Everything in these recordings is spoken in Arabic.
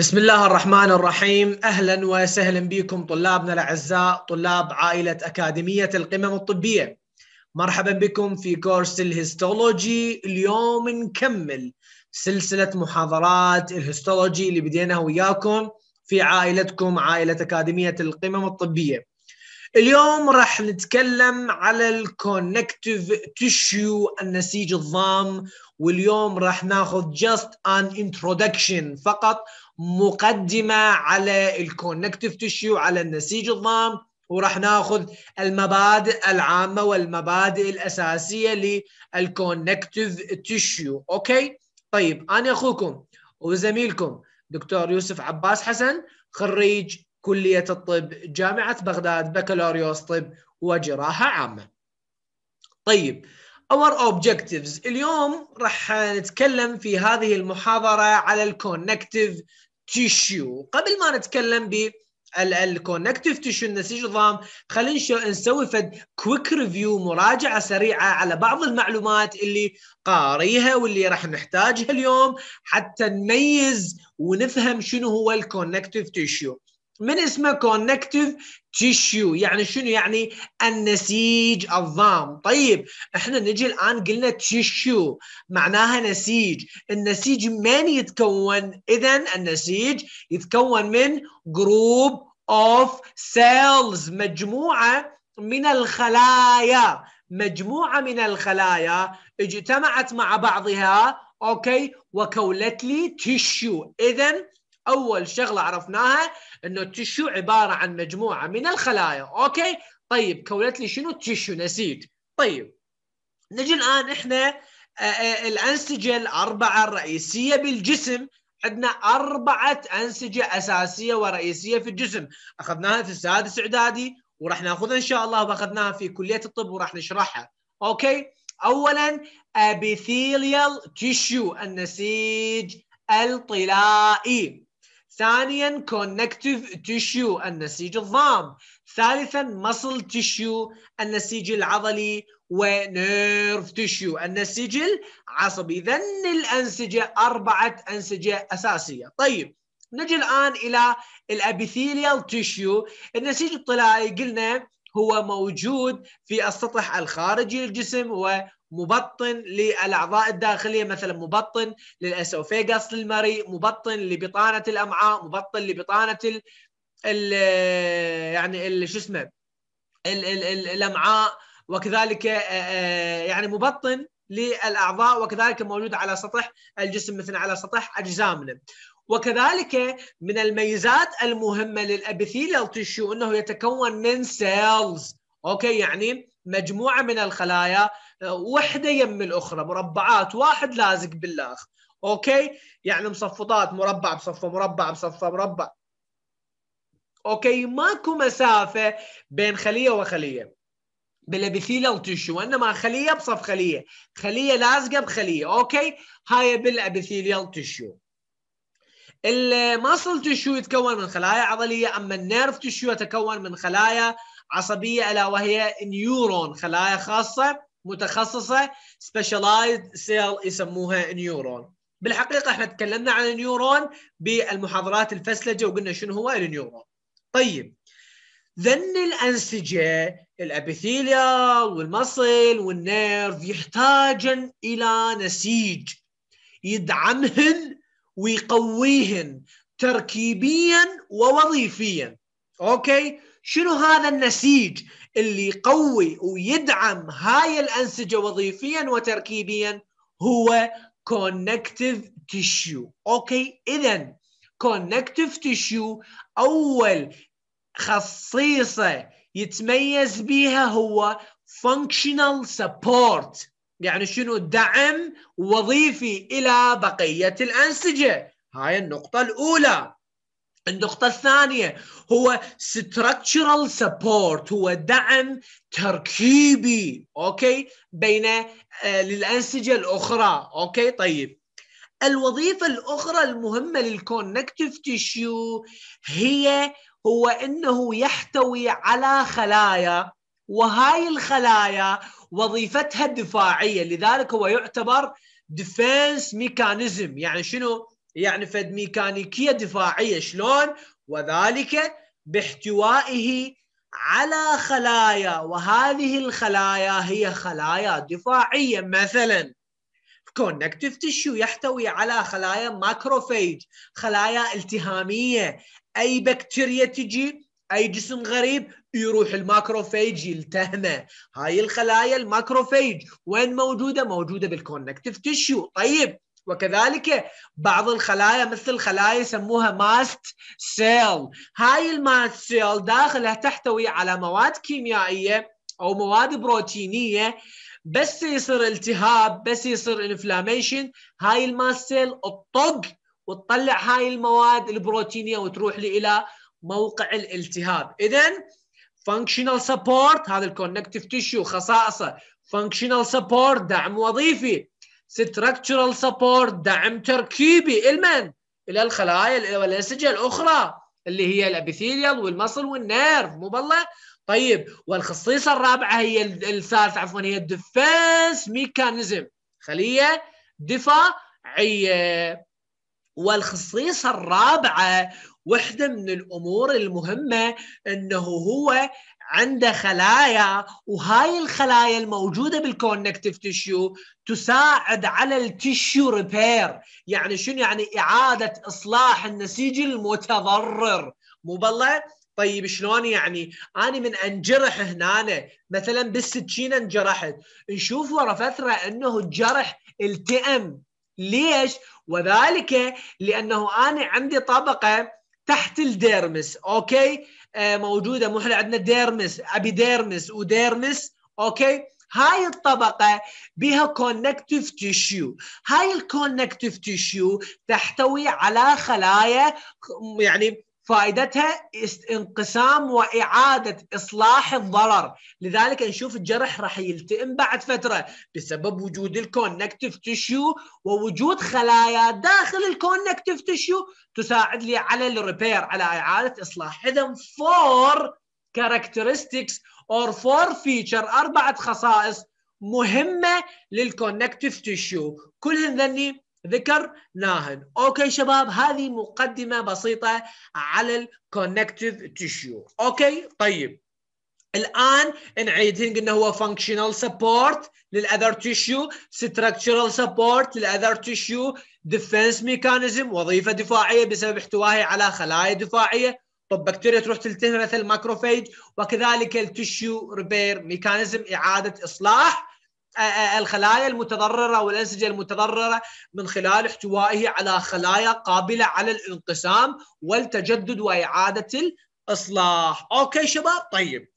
بسم الله الرحمن الرحيم اهلا وسهلا بكم طلابنا الاعزاء طلاب عائله اكاديميه القمم الطبيه مرحبا بكم في كورس الهيستولوجي اليوم نكمل سلسله محاضرات الهيستولوجي اللي بديناها وياكم في عائلتكم عائله اكاديميه القمم الطبيه اليوم راح نتكلم على الكونكتيف تيشيو النسيج الضام واليوم راح ناخذ جاست ان انترودكشن فقط مقدمه على الكونكتيف تشيو على النسيج الضام وراح ناخذ المبادئ العامه والمبادئ الاساسيه للكونكتيف تشيو اوكي طيب انا اخوكم وزميلكم دكتور يوسف عباس حسن خريج كليه الطب جامعه بغداد بكالوريوس طب وجراحه عامه طيب اور اوبجكتيفز اليوم راح نتكلم في هذه المحاضره على الكونكتيف تيشيو قبل ما نتكلم ب الكونكتيف تيشو النسيج الضام خلينا نسوي فد كويك ريفيو مراجعه سريعه على بعض المعلومات اللي قاريها واللي راح نحتاجها اليوم حتى نميز ونفهم شنو هو الكونكتيف تيشو من اسمه كونكتيف تيشيو يعني شنو يعني النسيج الضام طيب احنا نجي الان قلنا تيشيو معناها نسيج النسيج من يتكون اذا النسيج يتكون من جروب اوف سيلز مجموعه من الخلايا مجموعه من الخلايا اجتمعت مع بعضها اوكي وكولت لي تيشيو اذا اول شغله عرفناها انه التشو عباره عن مجموعه من الخلايا اوكي طيب كونت لي شنو التشو نسيج طيب نجي الان احنا آه، آه، الانسجه الاربعه الرئيسيه بالجسم عندنا أربعة أنسجة أساسية ورئيسية في الجسم أخذناها في السادس إعدادي وراح ناخذها إن شاء الله وأخذناها في كلية الطب وراح نشرحها أوكي أولا ابيثيليال تيشو النسيج الطلائي ثانيا connective tissue النسيج الضام ثالثا muscle tissue النسيج العضلي ونيرف تيشيو النسيج العصبي اذا الانسجه اربعه انسجه اساسيه طيب نجي الان الى الابيثيليال تيشيو النسيج الطلائي قلنا هو موجود في السطح الخارجي للجسم مبطن للاعضاء الداخليه مثلا مبطن للاسوفيغاس للمريء مبطن لبطانه الامعاء مبطن لبطانه الـ الـ يعني شو اسمه الامعاء وكذلك آه، آه، يعني مبطن للاعضاء وكذلك موجود على سطح الجسم مثلا على سطح اجسامنا وكذلك من الميزات المهمه للابيثيليال تشو انه يتكون من سيلز اوكي يعني مجموعه من الخلايا وحده يم الاخرى مربعات واحد لازق بالآخر اوكي يعني مصفطات مربع بصفه مربع بصفه مربع اوكي ماكو مسافه بين خليه وخليه بالابيثيلا تيشو وإنما خليه بصف خليه خليه لازقه بخليه اوكي هاي بالابيثيليال تيشو المصل تشو يتكون من خلايا عضليه اما النيرف تشو يتكون من خلايا عصبيه الا وهي نيورون خلايا خاصه متخصصه سبيشلايزد سيل يسموها نيورون بالحقيقه احنا تكلمنا عن النيورون بالمحاضرات الفسلجه وقلنا شنو هو النيورون طيب ذن الانسجه الابيثيليا والمصل والنيرف يحتاجن الى نسيج يدعمهن ويقويهن تركيبيا ووظيفيا اوكي شنو هذا النسيج اللي يقوي ويدعم هاي الأنسجة وظيفيا وتركيبيا هو كونكتيف تيشيو أوكي إذا كونكتيف تيشيو أول خصيصة يتميز بها هو فانكشنال سبورت يعني شنو دعم وظيفي إلى بقية الأنسجة هاي النقطة الأولى النقطة الثانية هو structural support هو دعم تركيبي اوكي بين آه، للأنسجة الأخرى اوكي طيب الوظيفة الأخرى المهمة للكونكتيف تيشيو هي هو أنه يحتوي على خلايا وهاي الخلايا وظيفتها الدفاعية لذلك هو يعتبر defense ميكانيزم يعني شنو يعني فد ميكانيكيه دفاعيه شلون وذلك باحتوائه على خلايا وهذه الخلايا هي خلايا دفاعيه مثلا كونكتيف تشو يحتوي على خلايا ماكروفيج خلايا التهاميه اي بكتيريا تجي اي جسم غريب يروح الماكروفيج يلتهمه هاي الخلايا الماكروفيج وين موجوده موجوده بالكونكتيف تشو طيب وكذلك بعض الخلايا مثل خلايا يسموها ماست سيل هاي الماست سيل داخلها تحتوي على مواد كيميائية أو مواد بروتينية بس يصير التهاب بس يصير انفلاميشن هاي الماست سيل الطق وتطلع هاي المواد البروتينية وتروح لي إلى موقع الالتهاب إذا functional support هذا الكونكتيف تيشيو خصائصه functional support دعم وظيفي structural support دعم تركيبي المن الى الخلايا والانسجه الاخرى اللي هي الابيثيليال والمصل والنيرف مو بالله طيب والخصيصه الرابعه هي الثالثه عفوا هي الديفنس ميكانيزم خليه دفاعيه والخصيصه الرابعه وحده من الامور المهمه انه هو عنده خلايا وهاي الخلايا الموجوده بالكونكتيف تيشيو تساعد على التيشيو ريبير يعني شنو يعني اعاده اصلاح النسيج المتضرر مو بالله طيب شلون يعني انا من انجرح هنا مثلا بالسكينه انجرحت نشوف ورا فتره انه الجرح التئم ليش وذلك لانه انا عندي طبقه تحت الديرمس اوكي آه، موجوده مو احنا عندنا ديرمس ابيديرمس وديرمس اوكي هاي الطبقه بها كونكتيف تيشيو هاي الكونكتيف تيشيو تحتوي على خلايا يعني فائدتها انقسام واعاده اصلاح الضرر لذلك نشوف الجرح راح يلتئم بعد فتره بسبب وجود الكونكتيف تشيو ووجود خلايا داخل الكونكتيف تشيو تساعد لي على الريبير على اعاده اصلاح اذا فور كاركترستكس اور فور فيتشر اربعه خصائص مهمه للكونكتيف تشيو كلهم ذني ذكرناهن اوكي شباب هذه مقدمه بسيطه على الكونكتيف تيشو اوكي طيب الان نعيدهن قلنا هو functional support للاذر تيشيو structural support للاذر تيشيو defense mechanism وظيفه دفاعيه بسبب احتوائه على خلايا دفاعيه طب بكتيريا تروح تلتهم مثل الماكروفيج وكذلك التشيو ريبير ميكانيزم اعاده اصلاح الخلايا المتضررة والانسجه المتضررة من خلال احتوائه على خلايا قابلة على الانقسام والتجدد وإعادة الإصلاح أوكي شباب طيب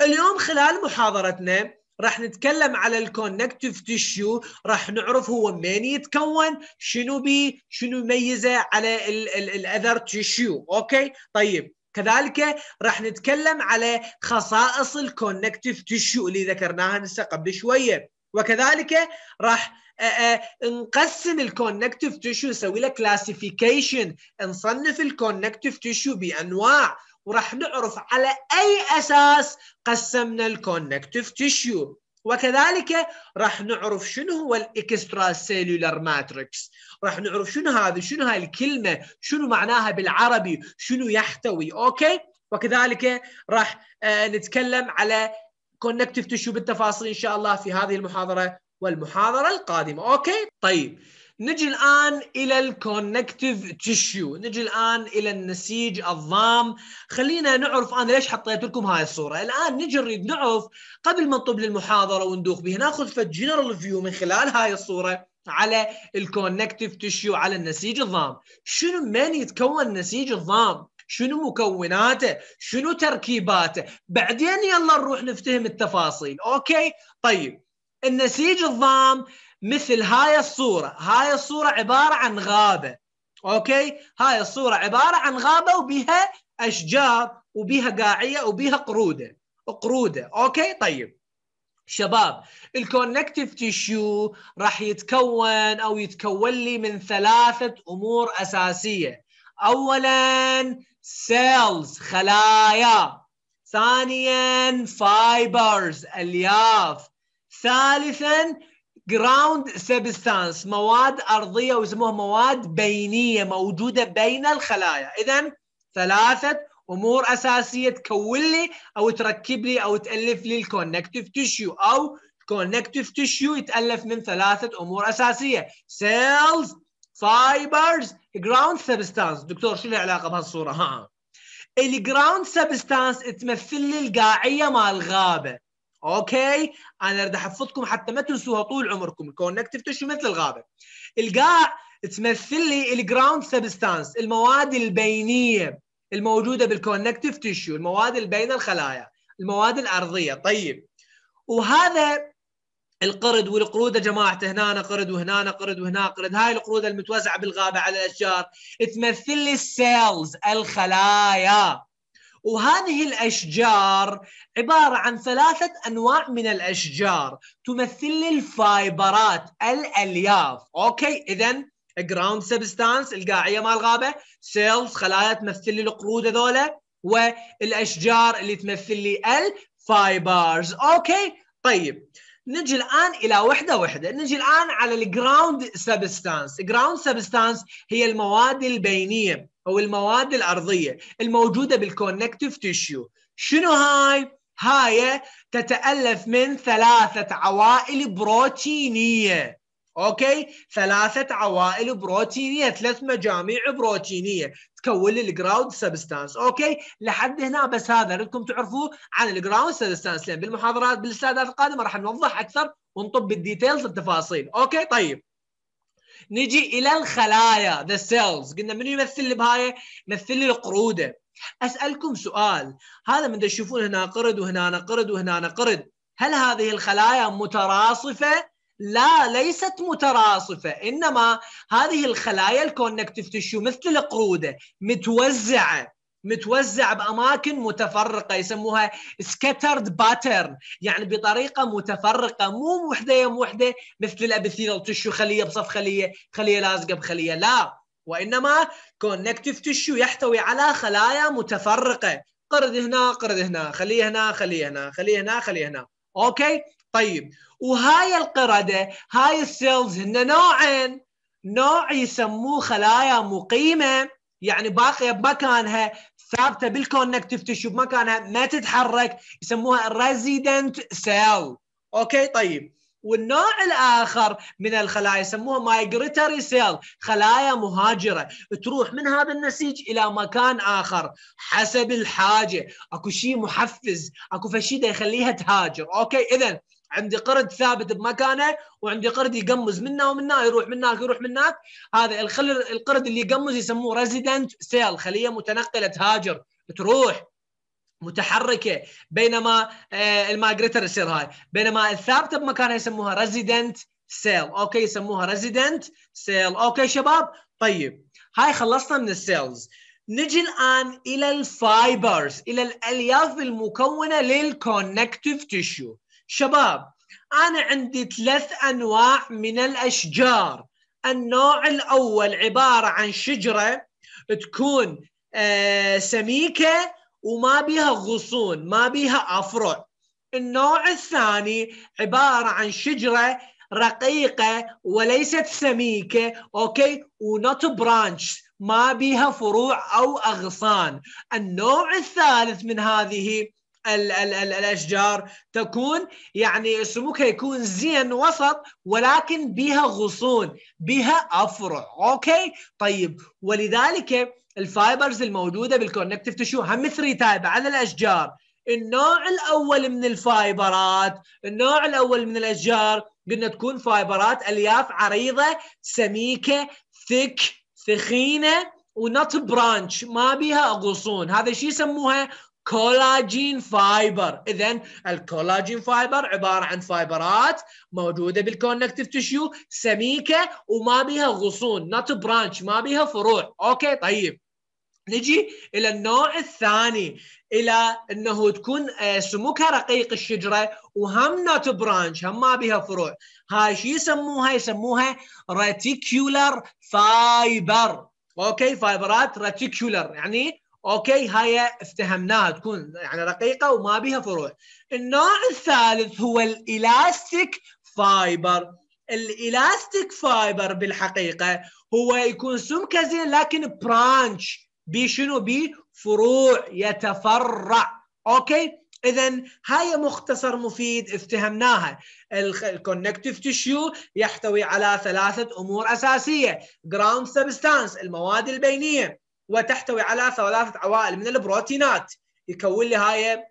اليوم خلال محاضرتنا راح نتكلم على الكونكتيف تيشيو راح نعرف هو من يتكون شنو بيه شنو يميزه على الاذر تيشيو اوكي طيب كذلك راح نتكلم على خصائص الكونكتيف تشو اللي ذكرناها هسه قبل شويه وكذلك راح آه، آه، نقسم الكونكتيف تشو نسوي له كلاسيفيكيشن نصنف الكونكتيف تشو بانواع وراح نعرف على اي اساس قسمنا الكونكتيف تشو وكذلك راح نعرف شنو هو الاكسترا سيلولار ماتريكس راح نعرف شنو هذا شنو هاي الكلمه شنو معناها بالعربي شنو يحتوي اوكي وكذلك راح آه، نتكلم على كونكتيف تشو بالتفاصيل ان شاء الله في هذه المحاضره والمحاضره القادمه اوكي طيب نجي الآن إلى الكونكتيف تشيو نجي الآن إلى النسيج الضام خلينا نعرف أنا ليش حطيت لكم هاي الصورة الآن نجي نريد نعرف قبل ما نطب للمحاضرة وندوخ به ناخذ فجنرال جنرال فيو من خلال هاي الصورة على الكونكتيف تشيو على النسيج الضام شنو من يتكون نسيج الضام شنو مكوناته شنو تركيباته بعدين يلا نروح نفتهم التفاصيل اوكي طيب النسيج الضام مثل هاي الصورة هاي الصورة عبارة عن غابة أوكي هاي الصورة عبارة عن غابة وبها أشجار وبها قاعية وبها قرودة قرودة أوكي طيب شباب الكونكتيف تيشو راح يتكون أو يتكون لي من ثلاثة أمور أساسية أولا سيلز خلايا ثانيا فايبرز الياف ثالثا جراوند سبستانس مواد ارضيه ويسموها مواد بينيه موجوده بين الخلايا اذا ثلاثه امور اساسيه تكون لي او تركب لي او تالف لي الكونكتيف تيشيو او الكونكتيف تيشيو يتالف من ثلاثه امور اساسيه سيلز فايبرز جراوند سبستانس دكتور شو العلاقه بهالصوره ها الجراوند سبستانس تمثل لي القاعيه مال الغابه اوكي انا بدي احفظكم حتى ما تنسوها طول عمركم الكونكتيف تشو مثل الغابه القاع تمثل لي الجراوند سبستانس المواد البينيه الموجوده بالكونكتيف تشو المواد البين بين الخلايا المواد الارضيه طيب وهذا القرد والقرود يا جماعه هنا قرد وهنا قرد وهنا قرد هاي القرود المتوزعه بالغابه على الاشجار تمثل لي السيلز الخلايا وهذه الأشجار عبارة عن ثلاثة أنواع من الأشجار تمثل الفايبرات الألياف أوكي إذا جراوند سبستانس القاعية مال الغابة سيلز خلايا تمثل لي القرود هذولا والأشجار اللي تمثل لي الفايبرز أوكي طيب نجي الان الى وحده وحده نجي الان على الجراوند سبستانس جراوند سبستانس هي المواد البينيه او المواد الارضيه الموجوده بالكونكتيف تيشيو شنو هاي هاي تتالف من ثلاثه عوائل بروتينيه اوكي ثلاثه عوائل بروتينيه ثلاث مجاميع بروتينيه تكون الجراوند سبستانس اوكي لحد هنا بس هذا ردكم تعرفوه عن الجراوند سبستانس لان بالمحاضرات بالاستاذات القادمه راح نوضح اكثر ونطب بالديتيلز التفاصيل اوكي طيب نجي الى الخلايا ذا سيلز قلنا من يمثل لي بهاي يمثل لي القروده اسالكم سؤال هذا من تشوفون هنا قرد وهنا قرد وهنا قرد هل هذه الخلايا متراصفه لا ليست متراصفة إنما هذه الخلايا الكونكتيف تشو مثل القرودة متوزعة متوزع باماكن متفرقه يسموها سكترد باترن يعني بطريقه متفرقه مو وحده يم وحده مثل الابثينال تشو خليه بصف خليه خليه لازقه بخليه لا وانما كونكتيف تشو يحتوي على خلايا متفرقه قرد هنا قرد هنا خليه هنا خليه هنا خليه هنا خليه هنا اوكي طيب وهاي القردة هاي السيلز هن نوعين نوع يسموه خلايا مقيمة يعني باقية بمكانها ثابتة بالكونكتيف تشو بمكانها ما تتحرك يسموها الريزيدنت سيل اوكي طيب والنوع الاخر من الخلايا يسموها مايجريتوري سيل خلايا مهاجره تروح من هذا النسيج الى مكان اخر حسب الحاجه اكو شيء محفز اكو فشيء يخليها تهاجر اوكي اذا عندي قرد ثابت بمكانه وعندي قرد يقمز منا ومنا يروح من هناك يروح من هناك هذا الخل القرد اللي يقمز يسموه ريزيدنت سيل خليه متنقله تهاجر تروح متحركه بينما آه، المايجريتر يصير هاي بينما الثابته بمكانها يسموها ريزيدنت سيل اوكي يسموها ريزيدنت سيل اوكي شباب طيب هاي خلصنا من السيلز نجي الان الى الفايبرز الى الالياف المكونه للكونكتيف تيشو شباب أنا عندي ثلاث أنواع من الأشجار النوع الأول عبارة عن شجرة تكون آه، سميكة وما بيها غصون ما بيها أفرع النوع الثاني عبارة عن شجرة رقيقة وليست سميكة أوكي ونوت برانش ما بيها فروع أو أغصان النوع الثالث من هذه ال ال ال الاشجار تكون يعني سموكها يكون زين وسط ولكن بها غصون بها افرع اوكي طيب ولذلك الفايبرز الموجوده بالكونكتيف تشو هم 3 تايب على الاشجار النوع الاول من الفايبرات النوع الاول من الاشجار قلنا تكون فايبرات الياف عريضه سميكه ثيك ثخينه ونوت برانش ما بيها غصون هذا شيء يسموها كولاجين فايبر اذا الكولاجين فايبر عباره عن فايبرات موجوده بالكونكتيف تشيو سميكه وما بيها غصون نوت برانش ما بيها فروع اوكي طيب نجي الى النوع الثاني الى انه تكون آه، سموكها رقيق الشجره وهم نوت برانش هم ما بها فروع هاي شو يسموها يسموها ريتيكولر فايبر اوكي فايبرات ريتيكولر يعني اوكي هاي افتهمناها تكون يعني رقيقه وما بها فروع النوع الثالث هو الالاستيك فايبر الالاستيك فايبر بالحقيقه هو يكون سمكه زين لكن برانش بي شنو بي فروع يتفرع اوكي اذا هاي مختصر مفيد افتهمناها الكونكتيف تيشيو يحتوي على ثلاثه امور اساسيه جراوند سبستانس المواد البينيه وتحتوي على ثلاثه عوائل من البروتينات يكون لي هاي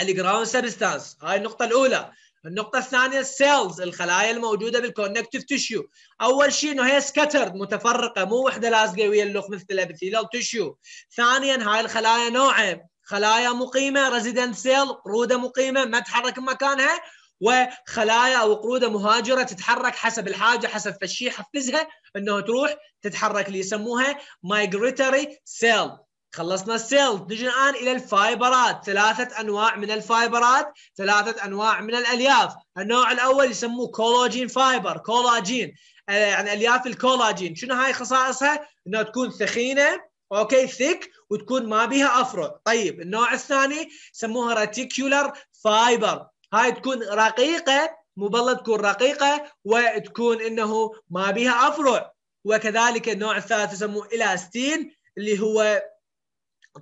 الجراوند سبستانس هاي النقطه الاولى النقطة الثانية السيلز الخلايا الموجودة بالكونكتيف تيشيو أول شيء إنه هي سكترد متفرقة مو وحدة لازقة ويا اللخ مثل الابيثيلال تيشيو ثانيا هاي الخلايا نوعين خلايا مقيمة ريزيدنت سيل قرودة مقيمة ما تحرك مكانها وخلايا او قروده مهاجره تتحرك حسب الحاجه حسب فشي يحفزها انه تروح تتحرك اللي يسموها مايجريتري سيل خلصنا السيل نجي الان الى الفايبرات ثلاثه انواع من الفايبرات ثلاثه انواع من الالياف النوع الاول يسموه كولاجين فايبر كولاجين يعني الياف الكولاجين شنو هاي خصائصها انها تكون ثخينه اوكي ثيك وتكون ما بها افرع طيب النوع الثاني يسموها ريتيكولر فايبر هاي تكون رقيقه مو بالله تكون رقيقه وتكون انه ما بيها افرع وكذلك النوع الثالث يسموه الاستين اللي هو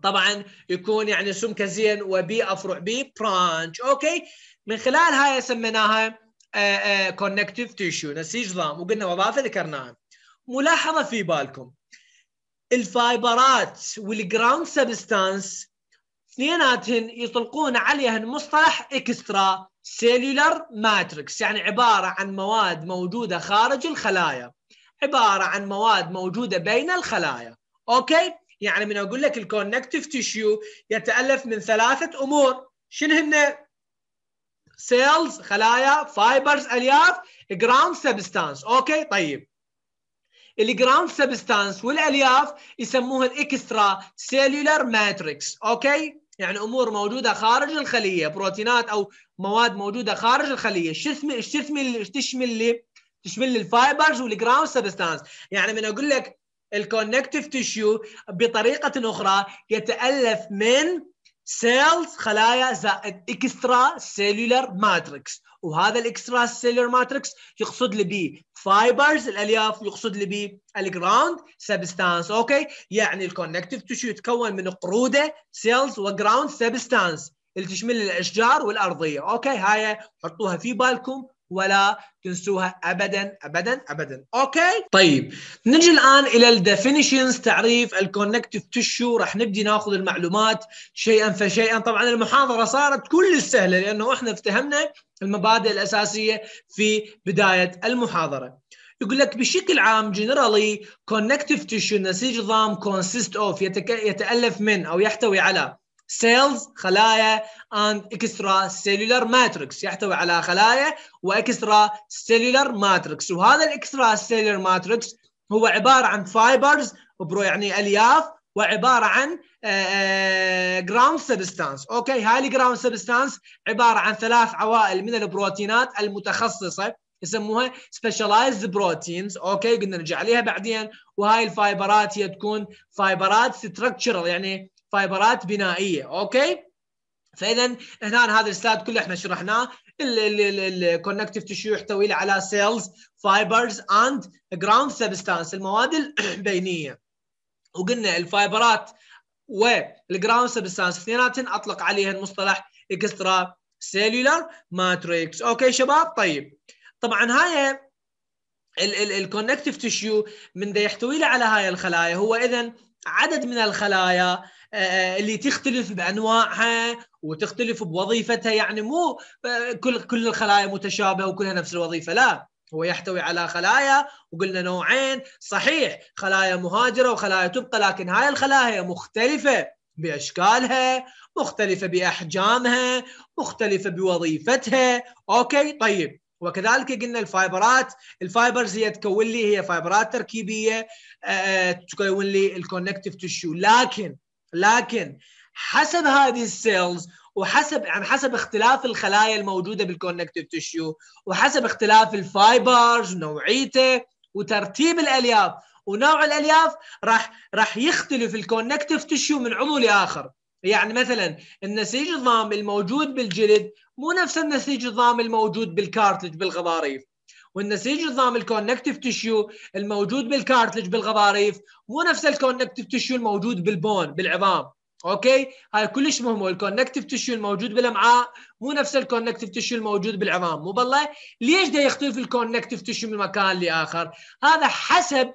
طبعا يكون يعني سمكه زين وبي افرع بي برانش اوكي من خلال هاي سميناها كونكتيف آه، تيشو آه، نسيج ضام وقلنا وظائف ذكرناها ملاحظه في بالكم الفايبرات والجراوند سبستانس اثنيناتهن يطلقون عليهن مصطلح اكسترا سيلولار ماتريكس يعني عباره عن مواد موجوده خارج الخلايا عباره عن مواد موجوده بين الخلايا اوكي يعني من اقول لك الكونكتيف تيشيو يتالف من ثلاثه امور شنو هن سيلز خلايا فايبرز الياف جراوند سبستانس اوكي طيب الجراوند سبستانس والالياف يسموها الاكسترا سيلولار ماتريكس اوكي يعني امور موجوده خارج الخليه بروتينات او مواد موجوده خارج الخليه ايش تشمل ايش تشمل ايش تشمل لي تشمل لي الفايبرز والجراوند سبستانس يعني من اقول لك الكونكتيف تيشو بطريقه اخرى يتالف من سيلز خلايا زائد اكسترا سيلولر ماتريكس وهذا الاكسترا سيلولر ماتريكس يقصد لي به فايبرز الالياف ويقصد لي به الجراوند سبستانس اوكي يعني الكونكتيف تشو يتكون من قروده سيلز وجراوند سبستانس اللي تشمل الاشجار والارضيه اوكي هاي حطوها في بالكم ولا تنسوها ابدا ابدا ابدا اوكي طيب نجي الان الى الديفينيشنز تعريف الكونكتيف تشو راح نبدي ناخذ المعلومات شيئا فشيئا طبعا المحاضره صارت كل سهله لانه احنا افتهمنا المبادئ الاساسيه في بدايه المحاضره يقول لك بشكل عام جنرالي كونكتيف تشو نسيج ضام كونسيست اوف يتألف من او يحتوي على سيلز خلايا اند اكسترا سيلولار ماتريكس يحتوي على خلايا واكسترا سيلولار ماتريكس وهذا الاكسترا سيلولار ماتريكس هو عباره عن فايبرز يعني الياف وعباره عن جراوند آه، سبستانس آه، اوكي هاي الجراوند سبستانس عباره عن ثلاث عوائل من البروتينات المتخصصه يسموها سبيشلايزد بروتينز اوكي قلنا نرجع عليها بعدين وهاي الفايبرات هي تكون فايبرات ستراكشرال يعني فايبرات بنائيه اوكي فاذا هنا هذا السلايد كله احنا شرحناه الكونكتيف تشيو يحتوي على سيلز فايبرز اند جراوند سبستانس المواد البينيه وقلنا الفايبرات والجراوند سبستانس اثنيناتهم اطلق عليها مصطلح اكسترا سيلولار ماتريكس اوكي شباب طيب طبعا هاي الكونكتيف تشيو من ده يحتوي على هاي الخلايا هو اذا عدد من الخلايا آه، اللي تختلف بانواعها وتختلف بوظيفتها يعني مو كل كل الخلايا متشابهه وكلها نفس الوظيفه لا هو يحتوي على خلايا وقلنا نوعين صحيح خلايا مهاجره وخلايا تبقى لكن هاي الخلايا مختلفه باشكالها مختلفه باحجامها مختلفه بوظيفتها اوكي طيب وكذلك قلنا الفايبرات الفايبرز هي تكون لي هي فايبرات تركيبيه آه، تكون لي الكونكتيف تشو لكن لكن حسب هذه السيلز وحسب عن يعني حسب اختلاف الخلايا الموجوده بالكونكتيف تشيو وحسب اختلاف الفايبرز ونوعيته وترتيب الالياف ونوع الالياف راح راح يختلف الكونكتيف تشيو من عضو لاخر يعني مثلا النسيج الضام الموجود بالجلد مو نفس النسيج الضام الموجود بالكارتج بالغضاريف والنسيج نظام الكونكتيف تيشيو الموجود بالكارتلج بالغضاريف مو نفس الكونكتيف تيشيو الموجود بالبون بالعظام اوكي هاي كلش مهمه الكونكتيف تيشيو الموجود بالامعاء مو نفس الكونكتيف تيشيو الموجود بالعظام مو بالله ليش ده يختلف الكونكتيف تيشيو من مكان لاخر هذا حسب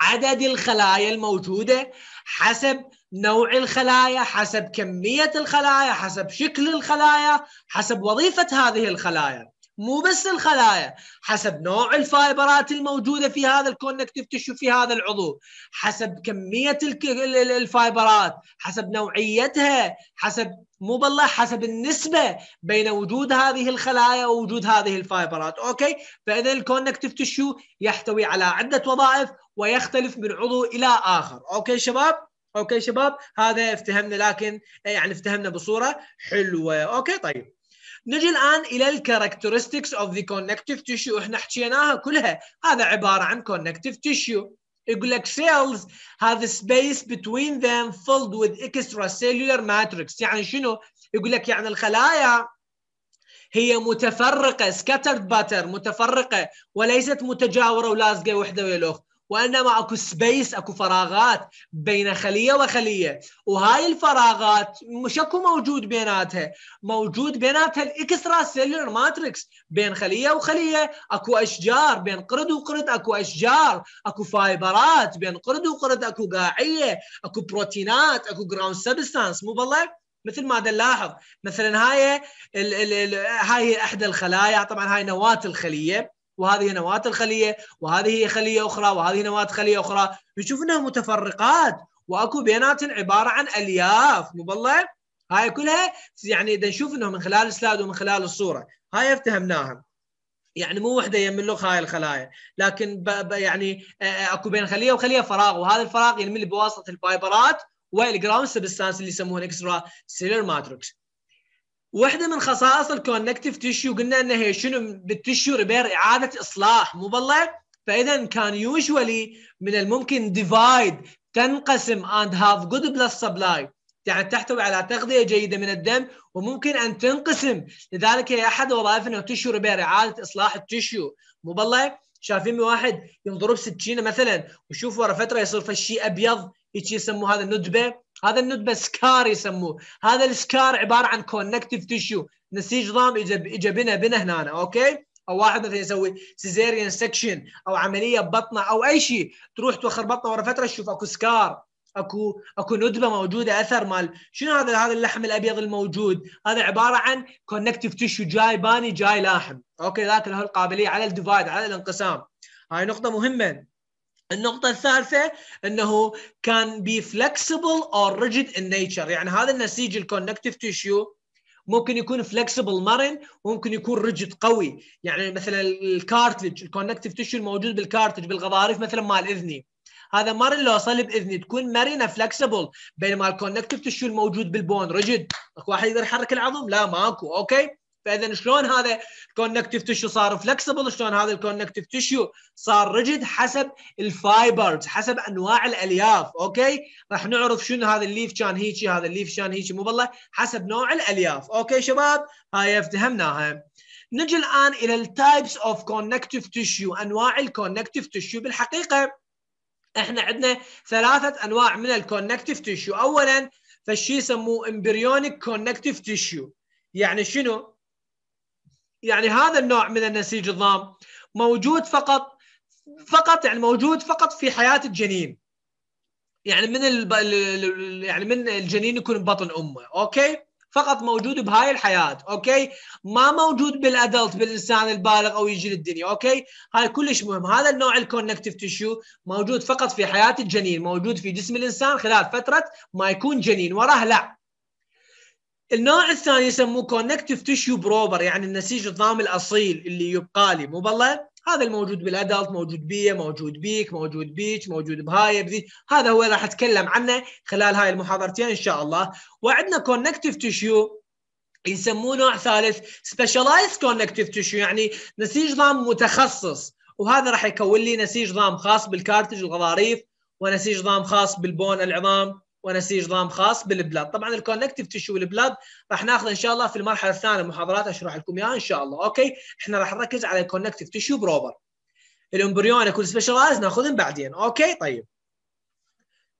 عدد الخلايا الموجوده حسب نوع الخلايا حسب كميه الخلايا حسب شكل الخلايا حسب وظيفه هذه الخلايا مو بس الخلايا حسب نوع الفايبرات الموجوده في هذا الكونكتيف تشو في هذا العضو حسب كميه الفايبرات حسب نوعيتها حسب مو بالله حسب النسبه بين وجود هذه الخلايا ووجود هذه الفايبرات اوكي فاذا الكونكتيف تشو يحتوي على عده وظائف ويختلف من عضو الى اخر اوكي شباب اوكي شباب هذا افتهمنا لكن يعني افتهمنا بصوره حلوه اوكي طيب نجي الان الى الكاركترستكس اوف ذا كونكتيف تيشو احنا حكيناها كلها هذا عباره عن كونكتيف تيشو يقول لك cells have a space between them filled with extracellular matrix يعني شنو يقول لك يعني الخلايا هي متفرقه scattered باتر متفرقه وليست متجاوره ولازقه وحده ويا الاخرى وانما اكو سبيس اكو فراغات بين خليه وخليه وهاي الفراغات مش اكو موجود بيناتها موجود بيناتها الاكسترا سيلولر ماتريكس بين خليه وخليه اكو اشجار بين قرد وقرد اكو اشجار اكو فايبرات بين قرد وقرد اكو قاعيه اكو بروتينات اكو جراوند سبستانس مو بالله مثل ما نلاحظ مثلا هاي الـ الـ الـ هاي احدى الخلايا طبعا هاي نواه الخليه وهذه نواة الخلية وهذه هي خلية أخرى وهذه نواة خلية أخرى نشوف أنها متفرقات وأكو بيناتهم عبارة عن ألياف مو بالله هاي كلها يعني إذا نشوف أنه من خلال السلايد ومن خلال الصورة هاي افتهمناها يعني مو وحده يملك هاي الخلايا لكن ب ب يعني اكو بين خليه وخليه فراغ وهذا الفراغ ينمل بواسطه الفايبرات والجراوند سبستانس اللي يسمونه اكسترا سيلر ماتريكس واحدة من خصائص الكونكتيف تيشيو قلنا انها هي شنو بالتيشيو ريبير اعادة اصلاح مو بالله فاذا كان يوجولي من الممكن ديفايد تنقسم اند هاف جود بلس سبلاي يعني تحتوي على تغذية جيدة من الدم وممكن أن تنقسم لذلك هي أحد وظائف أنه تشيو ريبير إعادة إصلاح التيشيو مو بالله شايفين واحد ينضرب سكينة مثلا وشوف ورا فترة يصير فشي أبيض هيك يسموه هذا الندبة هذا الندبه سكار يسموه هذا السكار عباره عن كونكتيف تيشو نسيج ضام اجى اجى بنا بنا هنا اوكي او واحد مثلا يسوي سيزيريان سكشن او عمليه بطنه او اي شيء تروح توخر بطنه ورا فتره تشوف اكو سكار اكو اكو ندبه موجوده اثر مال شنو هذا هذا اللحم الابيض الموجود هذا عباره عن كونكتيف تيشو جاي باني جاي لاحم اوكي ذاك له القابليه على الديفايد على الانقسام هاي نقطه مهمه النقطة الثالثة انه كان بي فلكسبل اور ريجيد ان نيتشر يعني هذا النسيج الكونكتيف تيشيو ممكن يكون فلكسبل مرن وممكن يكون ريجد قوي يعني مثلا الكارتلج الكونكتيف تيشو الموجود بالكارتلج بالغضاريف مثلا مال اذني هذا مرن لو صلب باذني تكون مرنه فلكسبل بينما الكونكتيف تيشو الموجود بالبون ريجد اكو واحد يقدر يحرك العظم لا ماكو اوكي فاذا شلون هذا الكونكتيف تشو صار فلكسبل شلون هذا الكونكتيف تشو صار ريجد حسب الفايبرز حسب انواع الالياف اوكي راح نعرف شنو هذا الليف كان هيجي هذا الليف كان هيجي مو بالله حسب نوع الالياف اوكي شباب هاي افتهمناها نجي الان الى التايبس اوف كونكتيف تشو انواع الكونكتيف تشو بالحقيقه احنا عندنا ثلاثه انواع من الكونكتيف تشو اولا فالشي يسموه امبريونيك كونكتيف تشو يعني شنو يعني هذا النوع من النسيج الضام موجود فقط فقط يعني موجود فقط في حياه الجنين يعني من الب... يعني من الجنين يكون ببطن امه اوكي فقط موجود بهاي الحياه اوكي ما موجود بالادلت بالانسان البالغ او يجي للدنيا اوكي هاي كلش مهم هذا النوع الكونكتيف تيشو موجود فقط في حياه الجنين موجود في جسم الانسان خلال فتره ما يكون جنين وراه لا النوع الثاني يسموه كونكتيف تيشو بروبر يعني النسيج الضامي الاصيل اللي يبقى لي مو بالله هذا الموجود بالادلت موجود بيه موجود بيك موجود بيك موجود بهاي بذي هذا هو راح اتكلم عنه خلال هاي المحاضرتين ان شاء الله وعندنا كونكتيف تيشو يسموه نوع ثالث سبيشلايز كونكتيف تيشو يعني نسيج ضام متخصص وهذا راح يكون لي نسيج ضام خاص بالكارتج الغضاريف ونسيج ضام خاص بالبون العظام ونسيج ضام خاص بالبلاد طبعا الكونكتيف تشو والبلاد راح ناخذ ان شاء الله في المرحله الثانيه محاضرات اشرح لكم اياها ان شاء الله اوكي احنا راح نركز على الكونكتيف تشو بروبر الامبريون كل سبيشلايز ناخذهم بعدين اوكي طيب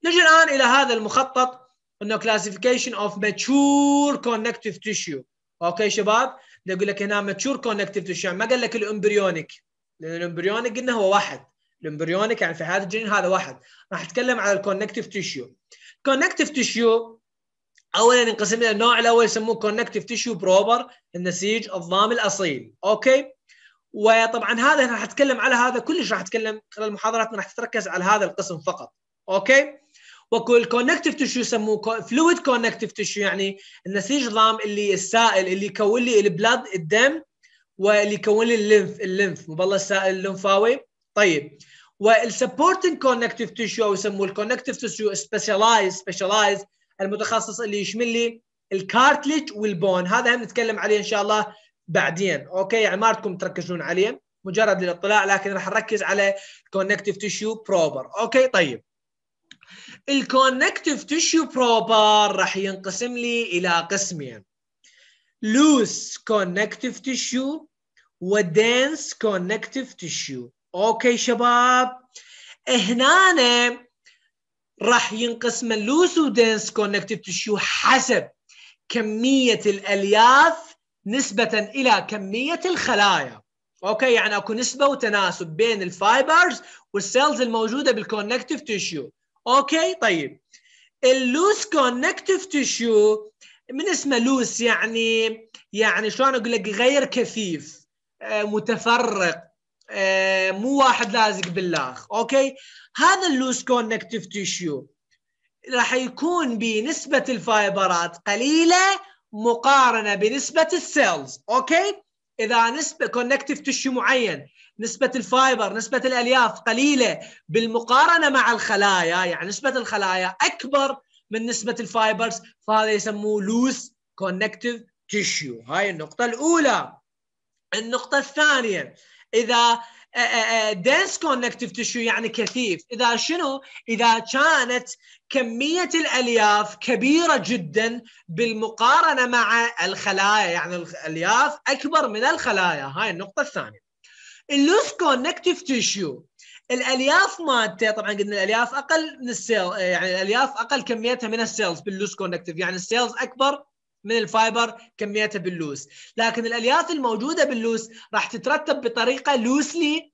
نجي الان الى هذا المخطط انه كلاسيفيكيشن اوف ماتشور كونكتيف تشو اوكي شباب يقول لك هنا ماتشور كونكتيف تشو ما قال لك الامبريونيك لان الامبريونيك قلنا هو واحد الامبريونيك يعني في حياه الجنين هذا واحد راح اتكلم على الكونكتيف تشيو كونكتيف تيشيو اولا ينقسم الى النوع الاول يسموه كونكتيف تيشيو بروبر النسيج الضام الاصيل اوكي وطبعا هذا راح اتكلم على هذا كلش راح اتكلم خلال المحاضرات راح تتركز على هذا القسم فقط اوكي وكل كونكتيف تيشيو يسموه فلويد كونكتيف تيشيو يعني النسيج الضام اللي السائل اللي يكون لي البلاد الدم واللي يكون لي الليمف الليمف مبلل السائل اللمفاوي طيب والسبورتنج كونكتيف تيشو او يسموه الكونكتيف تيشو سبيشالايز سبيشالايز المتخصص اللي يشمل لي الكارتليج والبون هذا هم نتكلم عليه ان شاء الله بعدين اوكي يعني ما بدكم تركزون عليه مجرد للاطلاع لكن راح نركز على الكونكتيف تيشو بروبر اوكي طيب الكونكتيف تيشو بروبر راح ينقسم لي الى قسمين لوس كونكتيف تيشو ودنس كونكتيف تيشو اوكي شباب هنا راح ينقسم اللوس ودنس كونكتيف تشو حسب كمية الألياف نسبة إلى كمية الخلايا أوكي يعني أكو نسبة وتناسب بين الفايبرز والسيلز الموجودة بالكونكتيف تشيو أوكي طيب اللوس كونكتيف تشيو من اسمه لوس يعني يعني شلون أقول لك غير كثيف آه، متفرق آه، مو واحد لازق بالاخ اوكي هذا اللوس كونكتيف تيشيو راح يكون بنسبه الفايبرات قليله مقارنه بنسبه السيلز اوكي اذا نسبه كونكتيف تيشيو معين نسبة الفايبر نسبة الألياف قليلة بالمقارنة مع الخلايا يعني نسبة الخلايا أكبر من نسبة الفايبرز فهذا يسموه لوس كونكتيف تيشيو هاي النقطة الأولى النقطة الثانية اذا دنس كونكتيف تشو يعني كثيف اذا شنو اذا كانت كميه الالياف كبيره جدا بالمقارنه مع الخلايا يعني الالياف اكبر من الخلايا هاي النقطه الثانيه اللوس كونكتيف تشو الالياف مالته طبعا قلنا الالياف اقل من السيل آه، يعني الالياف اقل كميتها من السيلز باللوس كونكتيف يعني السيلز اكبر من الفايبر كميتها باللوس لكن الالياف الموجوده باللوس راح تترتب بطريقه لوسلي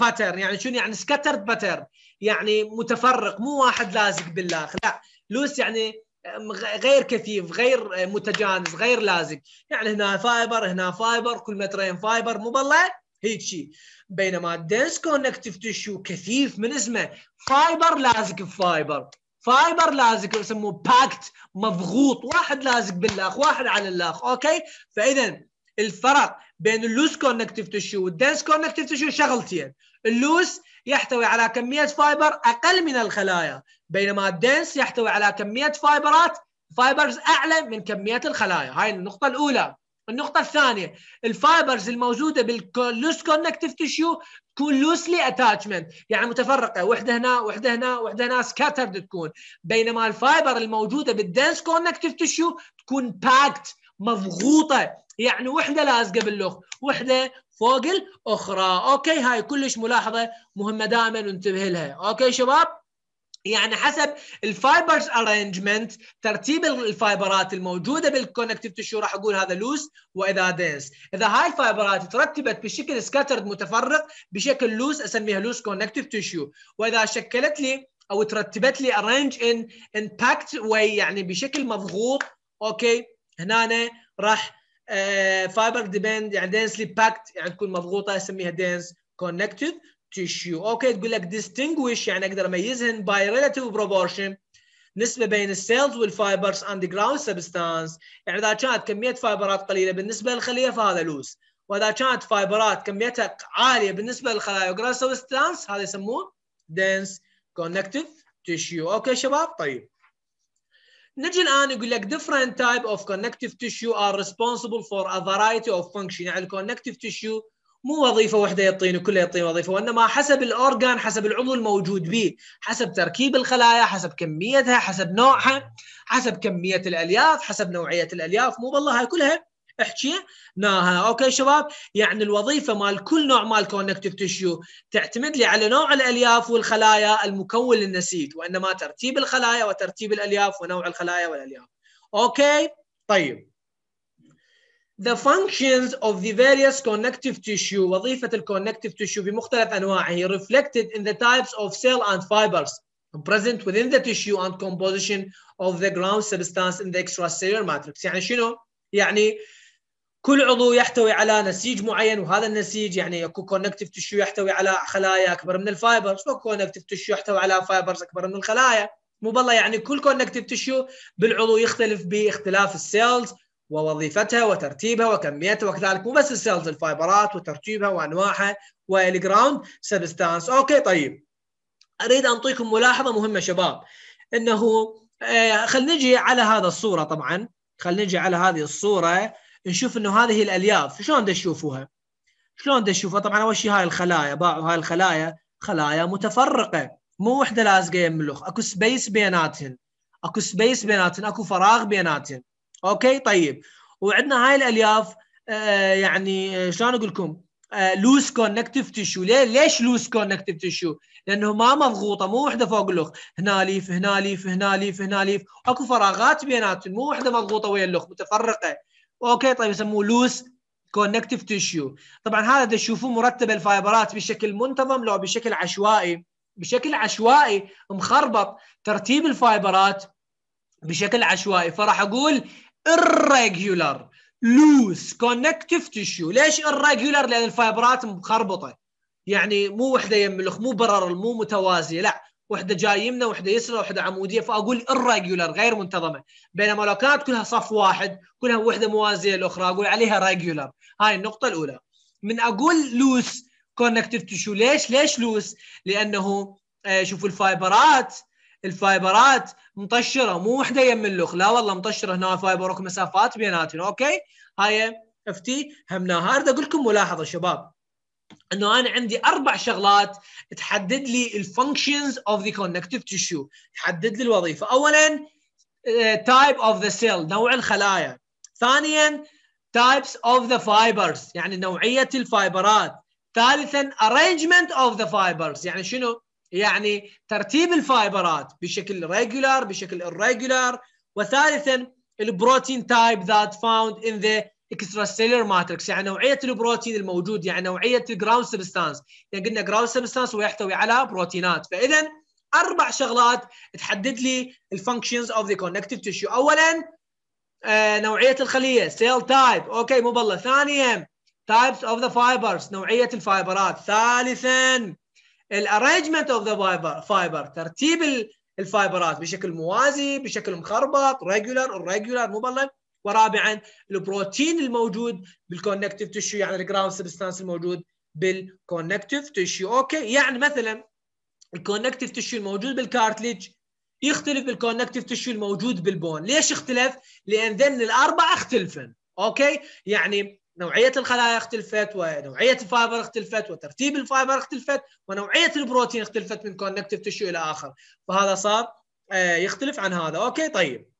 باترن آه، يعني شنو يعني سكاترد باترن يعني متفرق مو واحد لازق بالاخر لا لوس يعني آه، غير كثيف غير آه، متجانس غير لازق يعني هنا فايبر هنا فايبر كل مترين فايبر مو بالله هيك شيء بينما الدنس كونكتيف تشو كثيف من اسمه فايبر لازق بفايبر فايبر لازق يسموه باكت مضغوط واحد لازق بالاخ واحد على الاخ اوكي فاذا الفرق بين اللوس كونكتيف تشو والدنس كونكتيف تشو شغلتين اللوس يحتوي على كميه فايبر اقل من الخلايا بينما الدنس يحتوي على كميه فايبرات فايبرز اعلى من كميه الخلايا هاي النقطه الاولى النقطة الثانية الفايبرز الموجودة باللوس كونكتيف تشيو تكون لوسلي اتاتشمنت يعني متفرقه وحده هنا وحده هنا وحده هنا سكاترد تكون بينما الفايبر الموجوده بالدنس كونكتيف تشو تكون باكت مضغوطه يعني وحده لازقه باللخ وحده فوق الاخرى اوكي هاي كلش ملاحظه مهمه دائما ننتبه لها اوكي شباب يعني حسب الفايبرز ارينجمنت ترتيب الفايبرات الموجوده بالكونكتيف تشو راح اقول هذا لوس واذا دنس اذا هاي الفايبرات ترتبت بشكل سكاترد متفرق بشكل لوس اسميها لوس كونكتيف تشو واذا شكلت لي او ترتبت لي ارينج ان ان باكت واي يعني بشكل مضغوط اوكي هنا أنا راح فايبر آه، ديبند يعني دنسلي باكت يعني تكون مضغوطه اسميها دنس كونكتيف tissue اوكي تقول لك distinguish يعني اقدر اميزهن by relative proportion نسبة بين السيلز والفايبرز اند جراوند سبستانس يعني اذا كانت كمية فايبرات قليلة بالنسبة للخلية فهذا لوس واذا كانت فايبرات كميتها عالية بالنسبة للخلايا وجراوند سبستانس هذا يسموه dense connective tissue اوكي شباب طيب نجي الان يقول لك different type of connective tissue are responsible for a variety of function يعني connective tissue مو وظيفه واحده يعطيني كله يعطيني وظيفه وانما حسب الاورجان حسب العضو الموجود به حسب تركيب الخلايا حسب كميتها حسب نوعها حسب كميه الالياف حسب نوعيه الالياف مو بالله هاي كلها احكيناها اوكي شباب يعني الوظيفه مال كل نوع مال كونكتيف تشيو تعتمد لي على نوع الالياف والخلايا المكون للنسيج وانما ترتيب الخلايا وترتيب الالياف ونوع الخلايا والالياف اوكي طيب the functions of the various connective tissue وظيفة connective tissue بمختلف أنواعه reflected in the types of cell and fibers present within the tissue and composition of the ground substance in the extracellular matrix يعني شنو؟ يعني كل عضو يحتوي على نسيج معين وهذا النسيج يعني اكو كونكتيف tissue يحتوي على خلايا اكبر من الفايبرز connective tissue يحتوي على فايبرز اكبر من الخلايا مو بالله يعني كل كونكتيف tissue بالعضو يختلف باختلاف السيلز ووظيفتها وترتيبها وكميتها وكذلك مو بس السيلز الفايبرات وترتيبها وانواعها والجراوند سبستانس اوكي طيب اريد انطيكم ملاحظه مهمه شباب انه آه، خلينا نجي على هذا الصوره طبعا خلينا نجي على هذه الصوره نشوف انه هذه الالياف شلون تشوفوها شلون تشوفها طبعا اول شيء هاي الخلايا باعوا هاي الخلايا خلايا متفرقه مو وحده لازقه يم الاخ اكو سبيس بيناتهم اكو سبيس بيناتهم اكو فراغ بيناتهم اوكي طيب وعندنا هاي الالياف آه، يعني آه، شلون اقول لكم لوس كونكتيف تيشو ليه ليش لوس كونكتيف تيشو لانه ما مضغوطه مو وحده فوق الاخ هنا ليف هنا ليف هنا ليف هنا ليف اكو فراغات بيناتهم مو وحده مضغوطه ويا الاخ متفرقه اوكي طيب يسموه لوس كونكتيف تيشو طبعا هذا تشوفوه مرتب الفايبرات بشكل منتظم لو بشكل عشوائي بشكل عشوائي مخربط ترتيب الفايبرات بشكل عشوائي فراح اقول irregular loose connective tissue ليش irregular لان الفايبرات مخربطه يعني مو وحده يم الاخ مو برر مو متوازيه لا وحده جاي يمنا وحده يسرى وحده عموديه فاقول irregular غير منتظمه بينما لو كانت كلها صف واحد كلها وحده موازيه للاخرى اقول عليها regular هاي النقطه الاولى من اقول لوس connective tissue ليش ليش لوس لانه آه، شوفوا الفايبرات الفايبرات مطشره مو وحده يم اللخ لا والله مطشره هنا فايبر اكو مسافات بيناتهم اوكي هاي افتي همنا اريد اقول لكم ملاحظه شباب انه انا عندي اربع شغلات تحدد لي الفانكشنز اوف ذا كونكتيف تشو تحدد لي الوظيفه اولا تايب اوف ذا سيل نوع الخلايا ثانيا تايبس اوف ذا فايبرز يعني نوعيه الفايبرات ثالثا ارينجمنت اوف ذا فايبرز يعني شنو يعني ترتيب الفايبرات بشكل ريجولار بشكل ريجولار وثالثا البروتين تايب ذات فاوند ان ذا اكستراستيلر ماتريكس يعني نوعيه البروتين الموجود يعني نوعيه الجراوند سبستانس يعني قلنا جراوند سبستانس هو يحتوي على بروتينات فاذا اربع شغلات تحدد لي الفانكشنز اوف ذا كونكتيف تيشو اولا آه نوعيه الخليه سيل تايب اوكي مو بالله ثانيا تايبس اوف ذا فايبرز نوعيه الفايبرات ثالثا الارينجمنت اوف ذا فايبر ترتيب الفايبرات بشكل موازي بشكل مخربط ريجولار مو مبلل ورابعا البروتين الموجود بالكونكتيف تشيو يعني الجراوند سبستانس الموجود بالكونكتيف تشيو اوكي يعني مثلا الكونكتيف تشيو الموجود بالكارتليج يختلف بالكونكتيف تشيو الموجود بالبون ليش اختلف لان ذن الاربعه اختلفن اوكي يعني نوعيه الخلايا اختلفت ونوعيه الفايبر اختلفت وترتيب الفايبر اختلفت ونوعيه البروتين اختلفت من كونكتيف تشو الى اخر فهذا صار آه، يختلف عن هذا اوكي طيب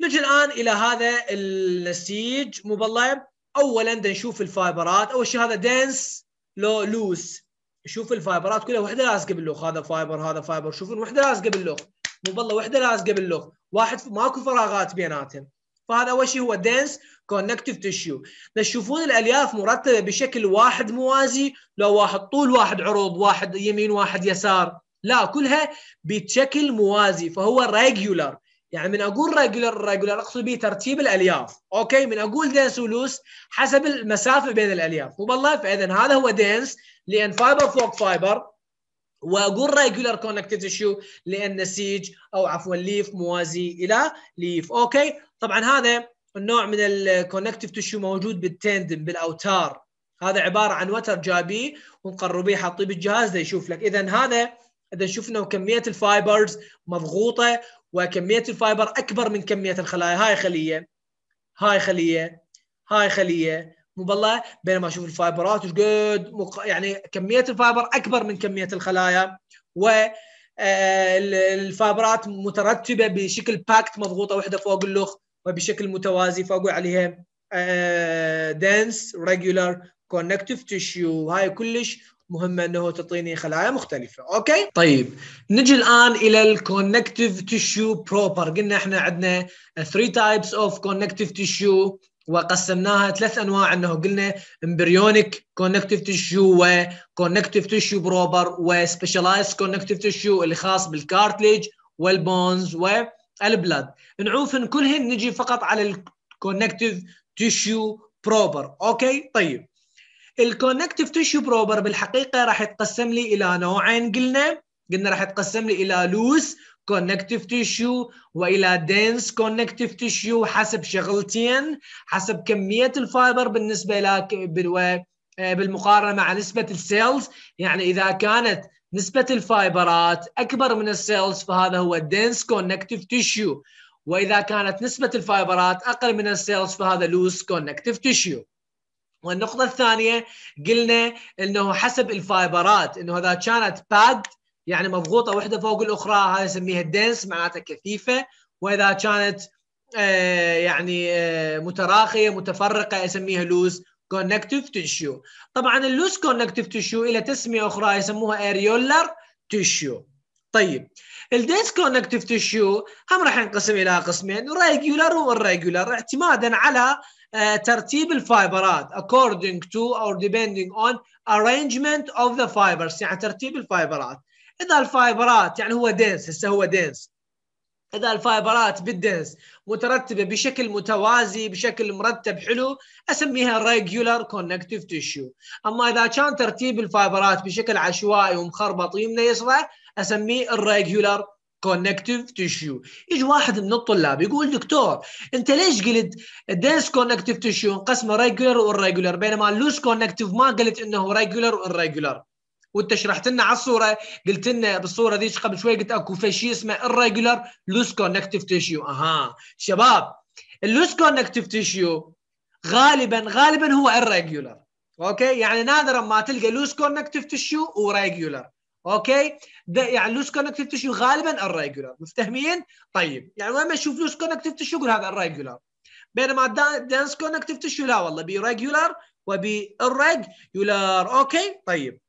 نجي الان الى هذا النسيج مو بالله اولا نشوف الفايبرات اول شيء هذا دنس لو لوس شوف الفايبرات كلها وحده لازقه باللخ هذا فايبر هذا فايبر شوف وحده لازقه باللخ مو بالله وحده لازقه باللخ واحد ماكو فراغات بيناتهم فهذا اول شيء هو دنس كونكتيف تيشيو تشوفون الالياف مرتبه بشكل واحد موازي لو واحد طول واحد عروض واحد يمين واحد يسار لا كلها بشكل موازي فهو ريجولر يعني من اقول ريجولر ريجولر اقصد به ترتيب الالياف اوكي من اقول دنس ولوس حسب المسافه بين الالياف والله طيب فاذا هذا هو دنس لان فايبر فوق فايبر واقول ريجولار كونكتيف tissue لان سيج او عفوا ليف موازي الى ليف اوكي طبعا هذا النوع من الكونكتيف تشو موجود بالتندن بالاوتار هذا عباره عن وتر جابي ونقربيه حاطيه بالجهاز ليشوف لك اذا هذا اذا شفنا كميه الفايبرز مضغوطه وكميه الفايبر اكبر من كميه الخلايا هاي خليه هاي خليه هاي خليه مو بالله بينما اشوف الفايبرات وش قد مق... يعني كميه الفايبر اكبر من كميه الخلايا و آه، الفايبرات مترتبه بشكل باكت مضغوطه واحده فوق اللخ وبشكل متوازي فوق عليها دنس ريجولار كونكتيف تيشيو هاي كلش مهمه انه تعطيني خلايا مختلفه اوكي طيب نجي الان الى الكونكتيف تيشيو بروبر قلنا احنا عندنا 3 تايبس اوف كونكتيف تيشيو وقسمناها ثلاث انواع انه قلنا امبريونيك كونكتيف تشو وكونكتيف تشو بروبر وسبيشلايز كونكتيف تشو اللي خاص بالكارتليج والبونز والبلد نعوف كلهن نجي فقط على الكونكتيف تشو بروبر اوكي طيب الكونكتيف تشو بروبر بالحقيقه راح يتقسم لي الى نوعين قلنا قلنا راح يتقسم لي الى لوس كونكتيف tissue والى dense كونكتيف tissue حسب شغلتين حسب كميه الفايبر بالنسبه لك آه، بالمقارنه مع نسبه السيلز يعني اذا كانت نسبه الفايبرات اكبر من السيلز فهذا هو dense كونكتيف tissue واذا كانت نسبه الفايبرات اقل من السيلز فهذا لوس كونكتيف tissue والنقطة الثانية قلنا انه حسب الفايبرات انه اذا كانت باد يعني مضغوطه واحده فوق الاخرى هذا نسميها الدنس معناتها كثيفه واذا كانت آه، يعني آه، متراخيه متفرقه اسميها لوز كونكتيف تيشيو طبعا اللوز كونكتيف تيشيو الى تسميه اخرى يسموها اريولر تيشيو طيب الديس كونكتيف تيشيو هم راح ينقسم الى قسمين ريجولر والريجولار اعتمادا على آه، ترتيب الفايبرات according to or depending on arrangement of the fibers يعني ترتيب الفايبرات اذا الفايبرات يعني هو دنس هسه هو دنس اذا الفايبرات بالدنس مترتبه بشكل متوازي بشكل مرتب حلو اسميها ريجولار كونكتيف تيشو اما اذا كان ترتيب الفايبرات بشكل عشوائي ومخربط يمنى يسرع اسميه الريجولار كونكتيف تيشو يجي واحد من الطلاب يقول دكتور انت ليش قلت الدنس كونكتيف تيشو انقسمه ريجولار والريجولار بينما اللوس كونكتيف ما قلت انه ريجولار والريجولار وانت شرحت لنا على الصوره قلت لنا بالصوره ذيك قبل شوي قلت اكو في شيء اسمه الريجولر لوس كونكتيف تيشيو اها شباب اللوس كونكتيف تيشيو غالبا غالبا هو الريجولر اوكي يعني نادرا ما تلقى لوس كونكتيف تيشيو وريجولر اوكي ده يعني لوس كونكتيف تيشيو غالبا الريجولر مفتهمين طيب يعني وين ما اشوف لوس كونكتيف تيشيو يقول هذا الريجولر بينما دانس كونكتيف تيشيو لا والله بي ريجولر وبي الريجولار اوكي طيب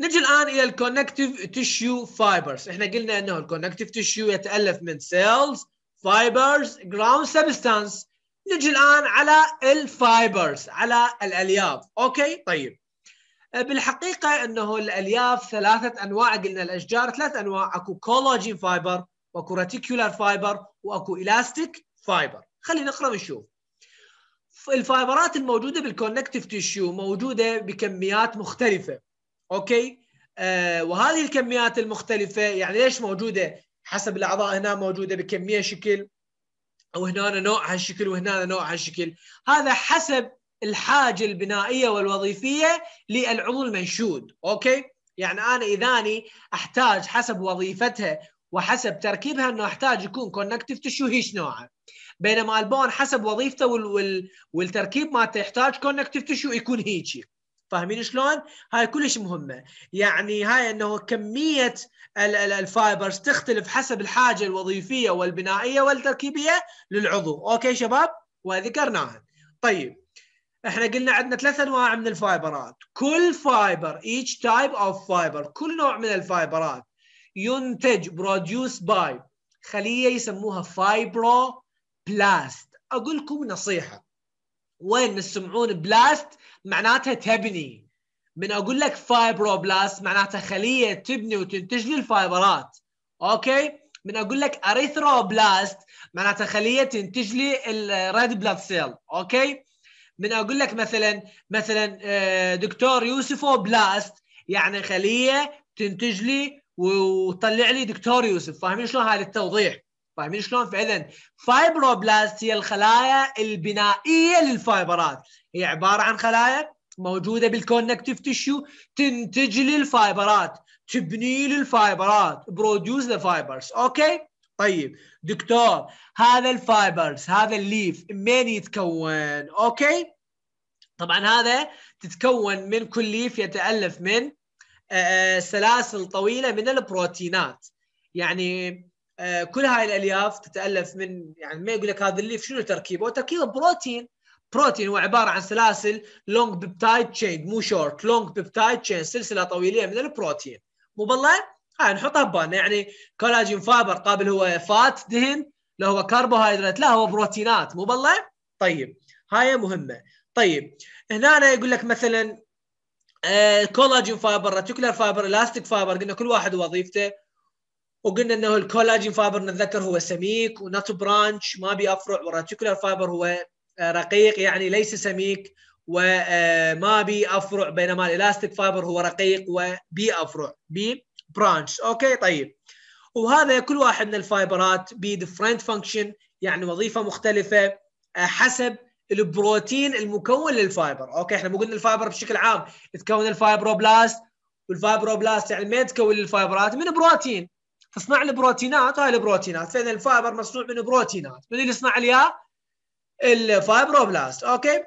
نجي الان الى الكونكتيف تيشيو فايبرز احنا قلنا انه الكونكتيف تيشيو يتالف من سيلز فايبرز جراوند سبستانس نجي الان على الفايبرز على الالياف اوكي طيب آه، بالحقيقه انه الالياف ثلاثه انواع قلنا الاشجار ثلاث انواع اكو كولاجين فايبر واكو راتيكولار فايبر واكو الاستيك فايبر خلينا نقرا ونشوف الفايبرات الموجوده بالكونكتيف تيشيو موجوده بكميات مختلفه اوكي آه وهذه الكميات المختلفه يعني ليش موجوده حسب الاعضاء هنا موجوده بكميه شكل او هنا نوع هالشكل وهنا نوع هالشكل هذا حسب الحاجه البنائيه والوظيفيه للعضو المنشود اوكي يعني انا اذاني احتاج حسب وظيفتها وحسب تركيبها انه احتاج يكون كونكتيف تشو هيش نوعه بينما البون حسب وظيفته وال... وال... والتركيب مالته يحتاج كونكتيف تشو يكون هيجي فاهمين شلون؟ هاي كلش مهمه يعني هاي انه كميه الفايبرز تختلف حسب الحاجه الوظيفيه والبنائيه والتركيبيه للعضو اوكي شباب وذكرناها طيب احنا قلنا عندنا ثلاث انواع من الفايبرات كل فايبر each type of fiber كل نوع من الفايبرات ينتج produce by خليه يسموها بلاست، اقول لكم نصيحه وين تسمعون بلاست معناتها تبني من اقول لك فايبروبلاست معناتها خليه تبني وتنتج لي الفايبرات اوكي من اقول لك اريثروبلاست معناتها خليه تنتج لي الريد بلاد سيل اوكي من اقول لك مثلا مثلا آه، دكتور يوسفوبلاست يعني خليه تنتج لي وتطلع لي دكتور يوسف فاهمين شلون هذا التوضيح فاهمين طيب، شلون؟ فعلا فايبروبلاست هي الخلايا البنائيه للفايبرات هي عباره عن خلايا موجوده بالكونكتيف تيشو تنتج لي الفايبرات تبني لي الفايبرات بروديوس ذا فايبرز اوكي طيب دكتور هذا الفايبرز هذا الليف منين يتكون اوكي طبعا هذا تتكون من كل ليف يتالف من آه، آه، سلاسل طويله من البروتينات يعني آه، كل هاي الالياف تتالف من يعني ما يقول لك هذا الليف شنو تركيبه؟ تركيبه بروتين بروتين هو عباره عن سلاسل لونج بيبتايد تشين مو شورت لونج بيبتايد تشين سلسله طويله من البروتين مو بالله؟ هاي نحطها ببالنا يعني كولاجين فايبر قابل هو فات دهن لا هو كربوهيدرات لا هو بروتينات مو بالله؟ طيب هاي مهمه طيب هنا أنا يقول لك مثلا كولاجين فايبر ريتيكولار فايبر الاستيك فايبر قلنا كل واحد وظيفته وقلنا انه الكولاجين فايبر نتذكر هو سميك ونات برانش ما بي افرع وراتيكولار فايبر هو آه، رقيق يعني ليس سميك وما آه، بي افرع بينما الالاستيك فايبر هو رقيق وبي افرع بي برانش اوكي طيب وهذا كل واحد من الفايبرات بي ديفرنت فانكشن يعني وظيفه مختلفه آه، حسب البروتين المكون للفايبر اوكي احنا مو قلنا الفايبر بشكل عام تكون الفايبروبلاست والفايبروبلاست يعني ما تكون الفايبرات من بروتين تصنع البروتينات هاي البروتينات فين الفايبر مصنوع من بروتينات من اللي يصنع ليها الفايبروبلاست أوكي إيه،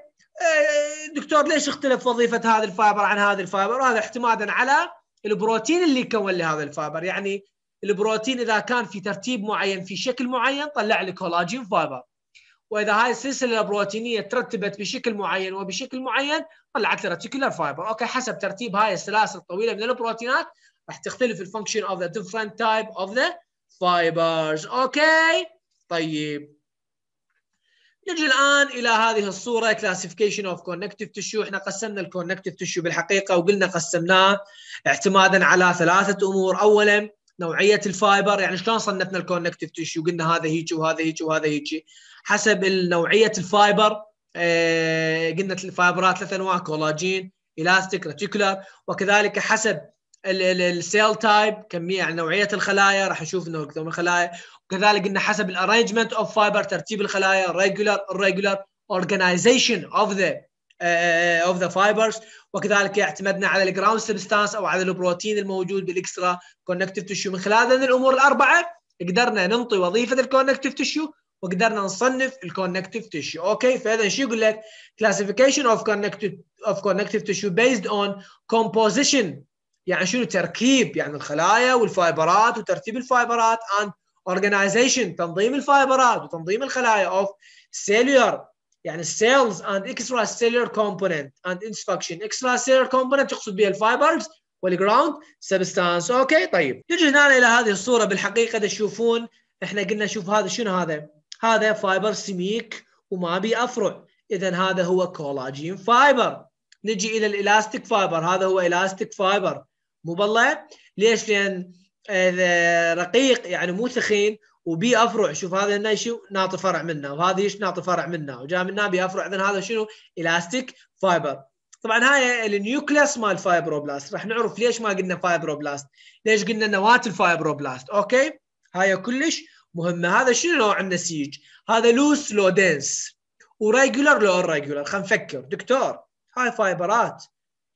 دكتور ليش اختلف وظيفة هذا الفايبر عن هذا الفايبر هذا اعتمادا على البروتين اللي يكون لهذا الفايبر يعني البروتين إذا كان في ترتيب معين في شكل معين طلع لي كولاجين فايبر واذا هاي السلسله البروتينيه ترتبت بشكل معين وبشكل معين طلعت لي ريتيكولار فايبر اوكي حسب ترتيب هاي السلاسل الطويله من البروتينات راح تختلف الفانكشن اوف ذا ديفرنت تايب اوف ذا فايبرز اوكي طيب نجي الان الى هذه الصوره كلاسيفيكيشن اوف كونكتيف تشو احنا قسمنا الكونكتيف تشو بالحقيقه وقلنا قسمناه اعتمادا على ثلاثه امور اولا نوعيه الفايبر يعني شلون صنفنا الكونكتيف تشو قلنا هذا هيك وهذا هيك وهذا هيك حسب نوعيه الفايبر آه، قلنا الفايبرات ثلاث انواع كولاجين الاستيك ريتيكولار وكذلك حسب السيل تايب كميه يعني نوعيه الخلايا راح نشوف انه اكثر من خلايا وكذلك قلنا حسب الارينجمنت اوف فايبر ترتيب الخلايا regular ريجولار اورجنايزيشن of the اوف آه، آه، of the fibers وكذلك اعتمدنا على الجراوند سبستانس او على البروتين الموجود بالاكسترا كونكتيف تشو من خلال هذه الامور الاربعه قدرنا ننطي وظيفه الكونكتيف تشو وقدرنا نصنف الكونكتيف تشو اوكي فاذا شو يقول لك classification of connective of connective tissue based on composition يعني شنو تركيب يعني الخلايا والفايبرات وترتيب الفايبرات and organization تنظيم الفايبرات وتنظيم الخلايا of cellular يعني cells and extracellular component and instruction extracellular component تقصد بها الفايبرز والجراوند سبستانس اوكي طيب نجي هنا الى هذه الصوره بالحقيقه تشوفون احنا قلنا شوف هذا شنو هذا هذا فايبر سميك وما بي افرع اذا هذا هو كولاجين فايبر نجي الى الالاستيك فايبر هذا هو الاستيك فايبر مو بالله ليش لان رقيق يعني مو ثخين وبي افرع شوف هذا هنا شو ناطي فرع منه وهذا ايش ناطي فرع منه وجاء منه بي افرع اذا هذا شنو الاستيك فايبر طبعا هاي النيوكليس مال الفايبروبلاست راح نعرف ليش ما قلنا فايبروبلاست ليش قلنا نواه الفايبروبلاست اوكي هاي كلش مهمه هذا شنو نوع النسيج هذا لوس لو دنس وريجولر لو ريجولر خلينا نفكر دكتور هاي فايبرات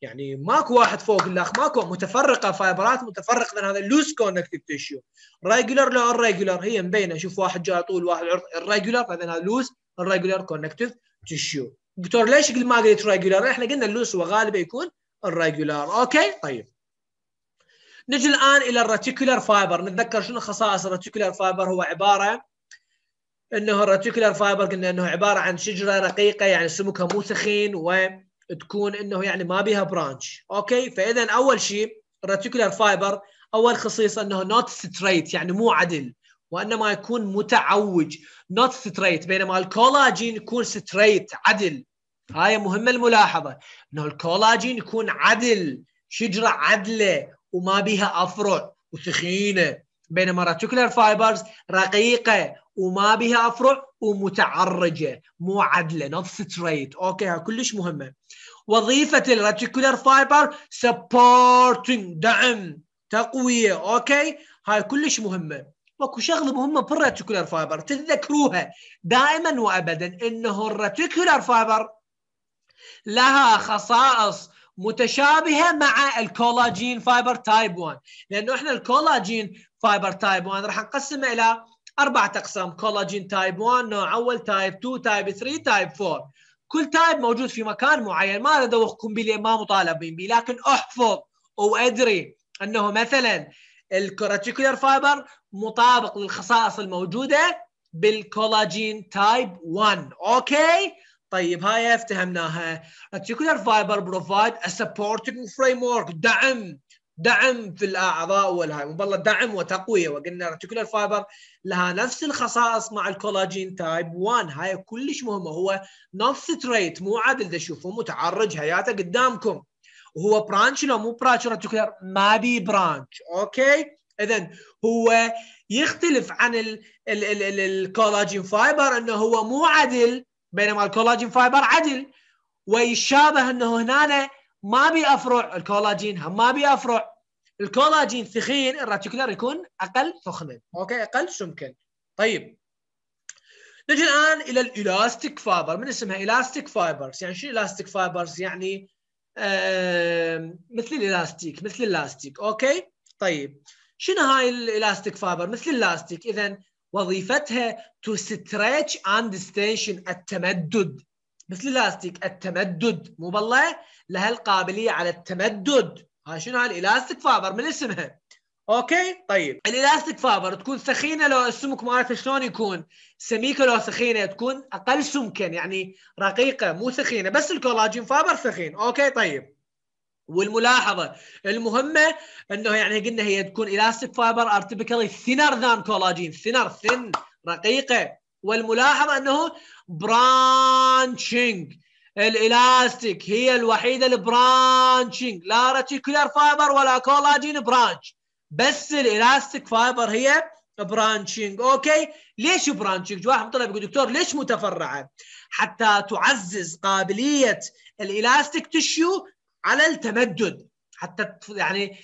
يعني ماكو واحد فوق الاخ ماكو متفرقه فايبرات متفرقه من هذا لوس كونكتيف تيشيو ريجولر لا ريجولر هي مبينه شوف واحد جاي طول واحد عرض الريجولر فاذا هذا لوس الريجولر كونكتيف تيشيو دكتور ليش ما قلت ريجولر احنا قلنا اللوس هو غالبا يكون الريجولر اوكي طيب نجي الان الى الرتيكولار فايبر نتذكر شنو خصائص الرتيكولار فايبر هو عباره انه الرتيكولار فايبر قلنا انه عباره عن شجره رقيقه يعني سمكها مو سخين و تكون انه يعني ما بيها برانش اوكي فاذا اول شيء الرتيكولار فايبر اول خصيصه انه نوت ستريت يعني مو عدل وانما يكون متعوج نوت ستريت بينما الكولاجين يكون ستريت عدل هاي مهمه الملاحظه انه الكولاجين يكون عدل شجره عدله وما بيها افرع وثخينه بينما الرتيكولار فايبرز رقيقه وما بها افرع ومتعرجه مو عدله نوت ستريت اوكي كلش مهمه وظيفه الريتيكولار فايبر سبورتنج دعم تقويه اوكي هاي كلش مهمه واكو شغله مهمه بالريتيكولار فايبر تذكروها دائما وابدا انه الريتيكولار فايبر لها خصائص متشابهه مع الكولاجين فايبر تايب 1 لانه احنا الكولاجين فايبر تايب 1 راح نقسمه الى أربعة أقسام كولاجين تايب 1 نوع أول تايب 2 تايب 3 تايب 4 كل تايب موجود في مكان معين ما ندوخكم بلي ما مطالبين به لكن أحفظ وأدري أنه مثلا الكوراتيكولار فايبر مطابق للخصائص الموجودة بالكولاجين تايب 1 أوكي طيب هاي افتهمناها reticular فايبر بروفايد سبورتنج فريم framework دعم دعم في الاعضاء والهاي والله دعم وتقويه وقلنا ريتيكولار فايبر لها نفس الخصائص مع الكولاجين تايب 1 هاي كلش مهمه هو نفس ستريت مو عادل تشوفه متعرج هياته قدامكم وهو برانش لو مو برانش ريتيكولار ما بي برانش اوكي اذا هو يختلف عن الكولاجين فايبر انه هو مو عدل بينما الكولاجين فايبر عدل ويشابه انه هنا ما بي افرع الكولاجين هم ما بي افرع الكولاجين ثخين الراتيكولار يكون اقل ثخنا اوكي اقل سمكا طيب نجي الان الى الالاستيك فايبر من اسمها الاستيك فايبرز يعني شو الاستيك فايبرز يعني مثل الالاستيك مثل اللاستيك اوكي طيب شنو هاي الالاستيك فايبر مثل اللاستيك اذا وظيفتها تو ستريتش اند ستيشن التمدد بس الالاستيك التمدد مو بالله لها القابليه على التمدد ها شنو هالالاستيك فابر من اسمها اوكي طيب الالاستيك فابر تكون سخينه لو السمك مالتها شلون يكون سميكه لو سخينه تكون اقل سمكا يعني رقيقه مو سخينه بس الكولاجين فابر سخين اوكي طيب والملاحظه المهمه انه يعني قلنا هي تكون الاستيك فايبر ارتبيكالي ثينر ذان كولاجين ثينر ثن رقيقه والملاحظه انه برانشنج الالاستيك هي الوحيده البرانشنج لا رتيكولار فايبر ولا كولاجين برانش بس الالاستيك فايبر هي برانشنج اوكي ليش برانشنج واحد طلب يقول دكتور ليش متفرعه حتى تعزز قابليه الالاستيك تشيو على التمدد حتى يعني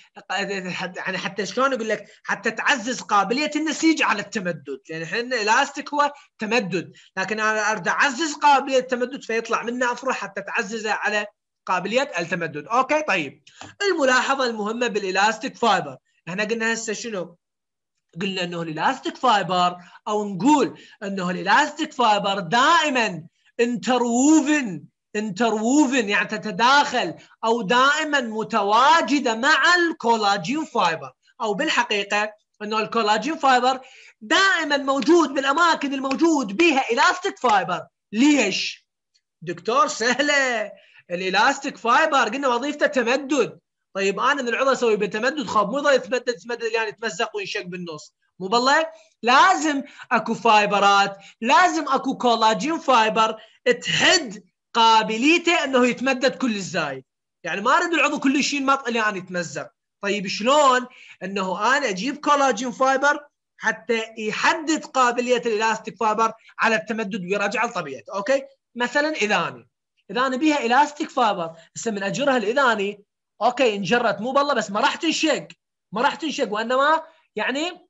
يعني حتى شلون اقول لك حتى تعزز قابليه النسيج على التمدد يعني احنا الاستيك هو تمدد لكن انا اريد اعزز قابليه التمدد فيطلع منه افرع حتى تعززه على قابليه التمدد اوكي طيب الملاحظه المهمه بالالاستيك فايبر احنا قلنا هسه شنو قلنا انه الالاستيك فايبر او نقول انه الالاستيك فايبر دائما انتروفن انترووفن يعني تتداخل او دائما متواجده مع الكولاجين فايبر او بالحقيقه انه الكولاجين فايبر دائما موجود بالاماكن الموجود بها الاستيك فايبر ليش؟ دكتور سهله الالاستيك فايبر قلنا وظيفته تمدد طيب انا من العضله اسوي بالتمدد خب مو يتمدد يتمدد يعني يتمزق وينشق بالنص مو بالله لازم اكو فايبرات لازم اكو كولاجين فايبر تحد قابليته انه يتمدد كل الزايد يعني ما اريد العضو كل شيء ينمط اللي ان يتمزق طيب شلون انه انا اجيب كولاجين فايبر حتى يحدد قابليه الالاستيك فايبر على التمدد ويرجع لطبيعته اوكي مثلا اذاني اذاني بيها الاستيك فايبر هسه من اجرها الاذاني اوكي انجرت مو بالله بس ما راح تنشق ما راح تنشق وانما يعني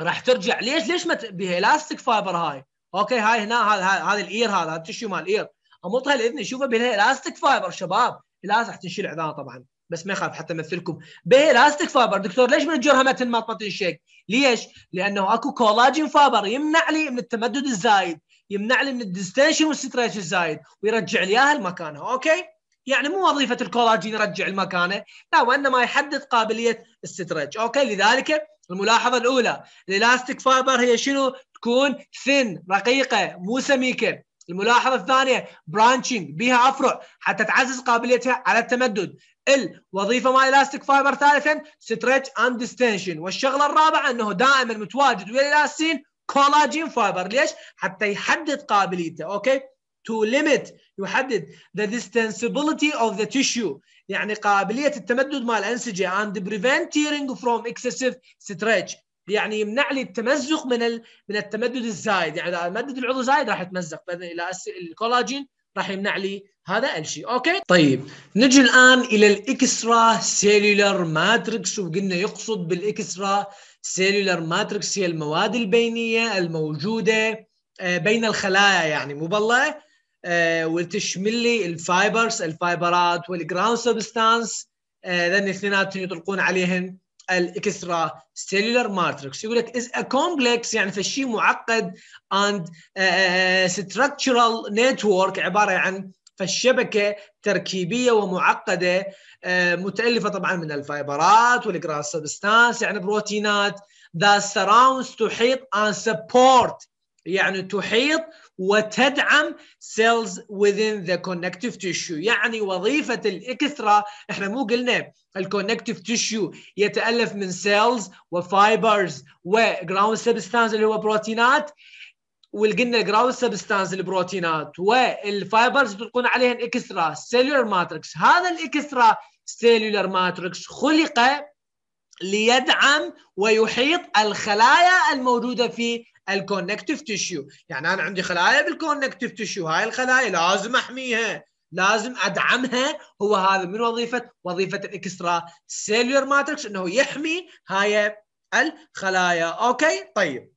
راح ترجع ليش ليش ما بيها الاستيك فايبر هاي اوكي هاي هنا هذا هذا الاير هذا التشيو مال الاير امطها الاذن شوفها بها الاستيك فايبر شباب لازم تنشيل عذار طبعا بس ما يخاف حتى امثلكم بها الاستيك فايبر دكتور ليش من جرها ما تنشيك؟ ليش؟ لانه اكو كولاجين فايبر يمنع لي من التمدد الزايد يمنع لي من الديستنشن والستريتش الزايد ويرجع لي اياها لمكانها اوكي؟ يعني مو وظيفه الكولاجين يرجع لمكانه لا وانما يحدد قابليه الستريتش اوكي لذلك الملاحظه الاولى الالاستيك فايبر هي شنو؟ تكون ثن رقيقه مو سميكه الملاحظه الثانيه برانشنج بها افرع حتى تعزز قابليتها على التمدد الوظيفه مال الاستيك فايبر ثالثا ستريتش اند ديستنشن والشغله الرابعه انه دائما متواجد ويا الالاستين كولاجين فايبر ليش؟ حتى يحدد قابليته اوكي تو ليميت يحدد ذا ديستنسبيليتي اوف ذا تيشو يعني قابليه التمدد مال الانسجه اند بريفنت tearing فروم اكسسيف ستريتش يعني يمنع لي التمزق من ال... من التمدد الزايد يعني اذا امدد العضو زايد راح يتمزق الى أس... الكولاجين راح يمنع لي هذا الشيء اوكي طيب نجي الان الى الاكسترا سيلولر ماتريكس وقلنا يقصد بالاكسترا سيلولر ماتريكس هي المواد البينيه الموجوده آه، بين الخلايا يعني مو بالله آه، وتشمل لي الفايبرز الفايبرات والجراوند سبستانس آه، لان اثنيناتهم يطلقون عليهن الاكسترا سيلولر ماتريكس يقول لك از ا كومبلكس يعني فشي معقد اند ستراكشرال نتورك عباره عن فالشبكه تركيبيه ومعقده آه، متالفه طبعا من الفايبرات والجراس سبستانس يعني بروتينات ذا سراوندز تحيط ان سبورت يعني تحيط وتدعم cells within the connective tissue يعني وظيفة الإكثرة احنا مو قلنا الكونكتيف تيشو يتألف من cells وفايبرز وجراوند سبستانس اللي هو بروتينات والقلنا جراوند سبستانس البروتينات والفايبرز تلقون عليها الاكسترا سيلولر ماتريكس هذا الإكسترا سيلولر ماتريكس خلق ليدعم ويحيط الخلايا الموجوده في الكونكتيف تيشيو يعني انا عندي خلايا بالكونكتيف تيشيو هاي الخلايا لازم احميها لازم ادعمها هو هذا من وظيفه وظيفه الاكسترا سيلولر ماتريكس انه يحمي هاي الخلايا اوكي طيب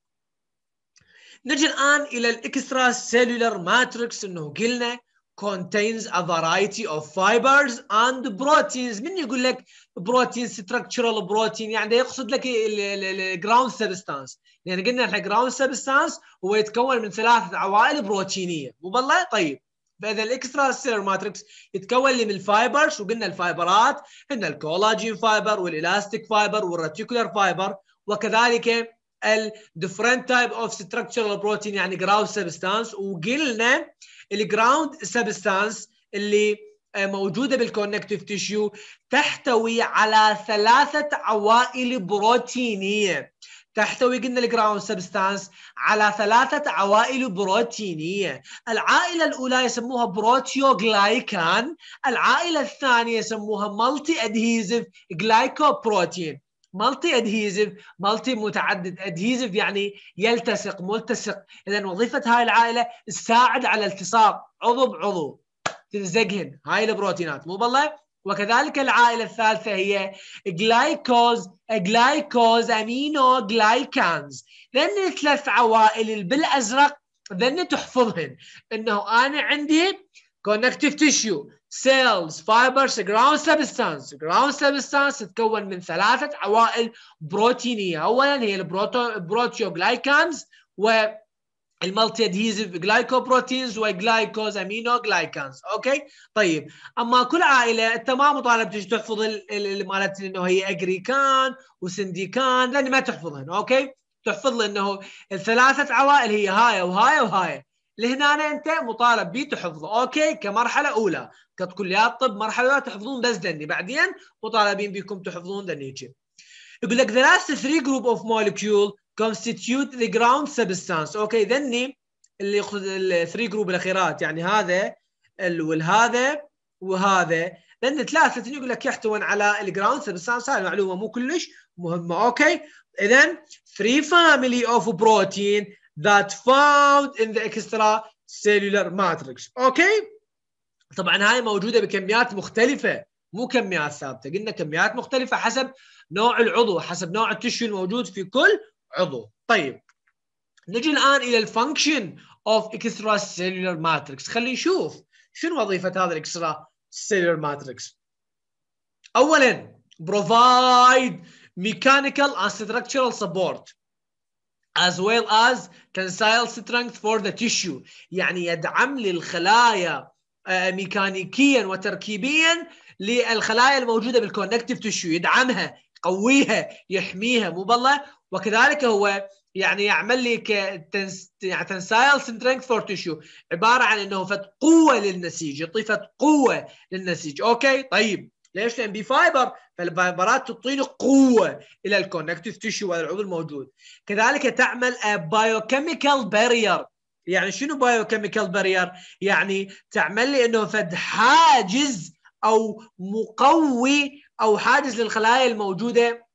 نجي الان الى الاكسترا سيلولر ماتريكس انه قلنا contains a variety of fibers and proteins من يقول لك بروتين structural بروتين يعني يقصد لك الجراوند سبستانس يعني قلنا احنا جراوند سبستانس هو يتكون من ثلاث عوائل بروتينيه مو بالله طيب فاذا الاكسترا سيلر ماتريكس يتكون لي من الفايبر شو قلنا الفايبرات عندنا الكولاجين فايبر والالاستيك فايبر والرتيكولار فايبر وكذلك الديفرنت تايب اوف ستراكشرال بروتين يعني جراوند سبستانس وقلنا الجراوند سبستانس اللي موجوده بالكونكتيف تيشيو تحتوي على ثلاثه عوائل بروتينيه تحتوي قلنا الجراوند سبستانس على ثلاثة عوائل بروتينية العائلة الأولى يسموها بروتيوغلايكان العائلة الثانية يسموها مالتي ادهيزف جلايكوبروتين مالتي ادهيزف مالتي متعدد ادهيزف يعني يلتصق ملتصق اذا وظيفه هاي العائله تساعد على التصاق عضو بعضو تلزقهن هاي البروتينات مو بالله وكذلك العائله الثالثه هي جلايكوز جلايكوز امينو جلايكانز لان الثلاث عوائل بالازرق ذن تحفظهن انه انا عندي كونكتيف تيشيو سيلز فايبرز جراوند سبستانس جراوند سبستانس تتكون من ثلاثه عوائل بروتينيه اولا هي جلايكانز و المالتي ادهيزيف جلايكوبروتينز وجلايكوز امينو جلايكانز اوكي طيب اما كل عائله انت ما مطالب تحفظ مالت انه هي اجريكان وسنديكان لان ما تحفظهن اوكي تحفظ له انه الثلاثه عوائل هي هاي وهاي وهاي لهنا انت مطالب به تحفظه اوكي كمرحله اولى كليات يا طب مرحله تحفظون بس دني بعدين مطالبين بكم تحفظون يجي يقول لك the last three group of molecule constitute the ground substance اوكي ذني اللي ياخذ الثري جروب الاخيرات يعني هذا والهذا وهذا لان ثلاثه يقول لك يحتوون على الجراوند سبستانس هاي المعلومه مو كلش مهمه اوكي اذا three family of protein that found in the cellular matrix اوكي طبعا هاي موجوده بكميات مختلفه مو كميات ثابته قلنا كميات مختلفه حسب نوع العضو حسب نوع التشو الموجود في كل عضو طيب نجي الان الى الفانكشن اوف اكسترا سيلولر ماتريكس خلينا نشوف شنو وظيفه هذا الاكسترا سيلولر ماتريكس اولا بروفايد ميكانيكال اند ستراكشرال سبورت as well as tensile strength for the tissue يعني يدعم للخلايا آه، ميكانيكيا وتركيبيا للخلايا الموجوده بالكونكتيف تشو يدعمها يقويها يحميها مو بالله وكذلك هو يعني يعمل لي ك يعني تنسايل سترينث فور تشو عباره عن انه فت قوه للنسيج يعطي فت قوه للنسيج اوكي طيب ليش؟ لان بي فايبر فالفايبرات تعطيني قوه الى الكونكتيف تشو والعضو الموجود كذلك تعمل بايوكيميكال بارير يعني شنو بايو كيميكال بارير يعني تعمل لي انه فد حاجز او مقوي او حاجز للخلايا الموجوده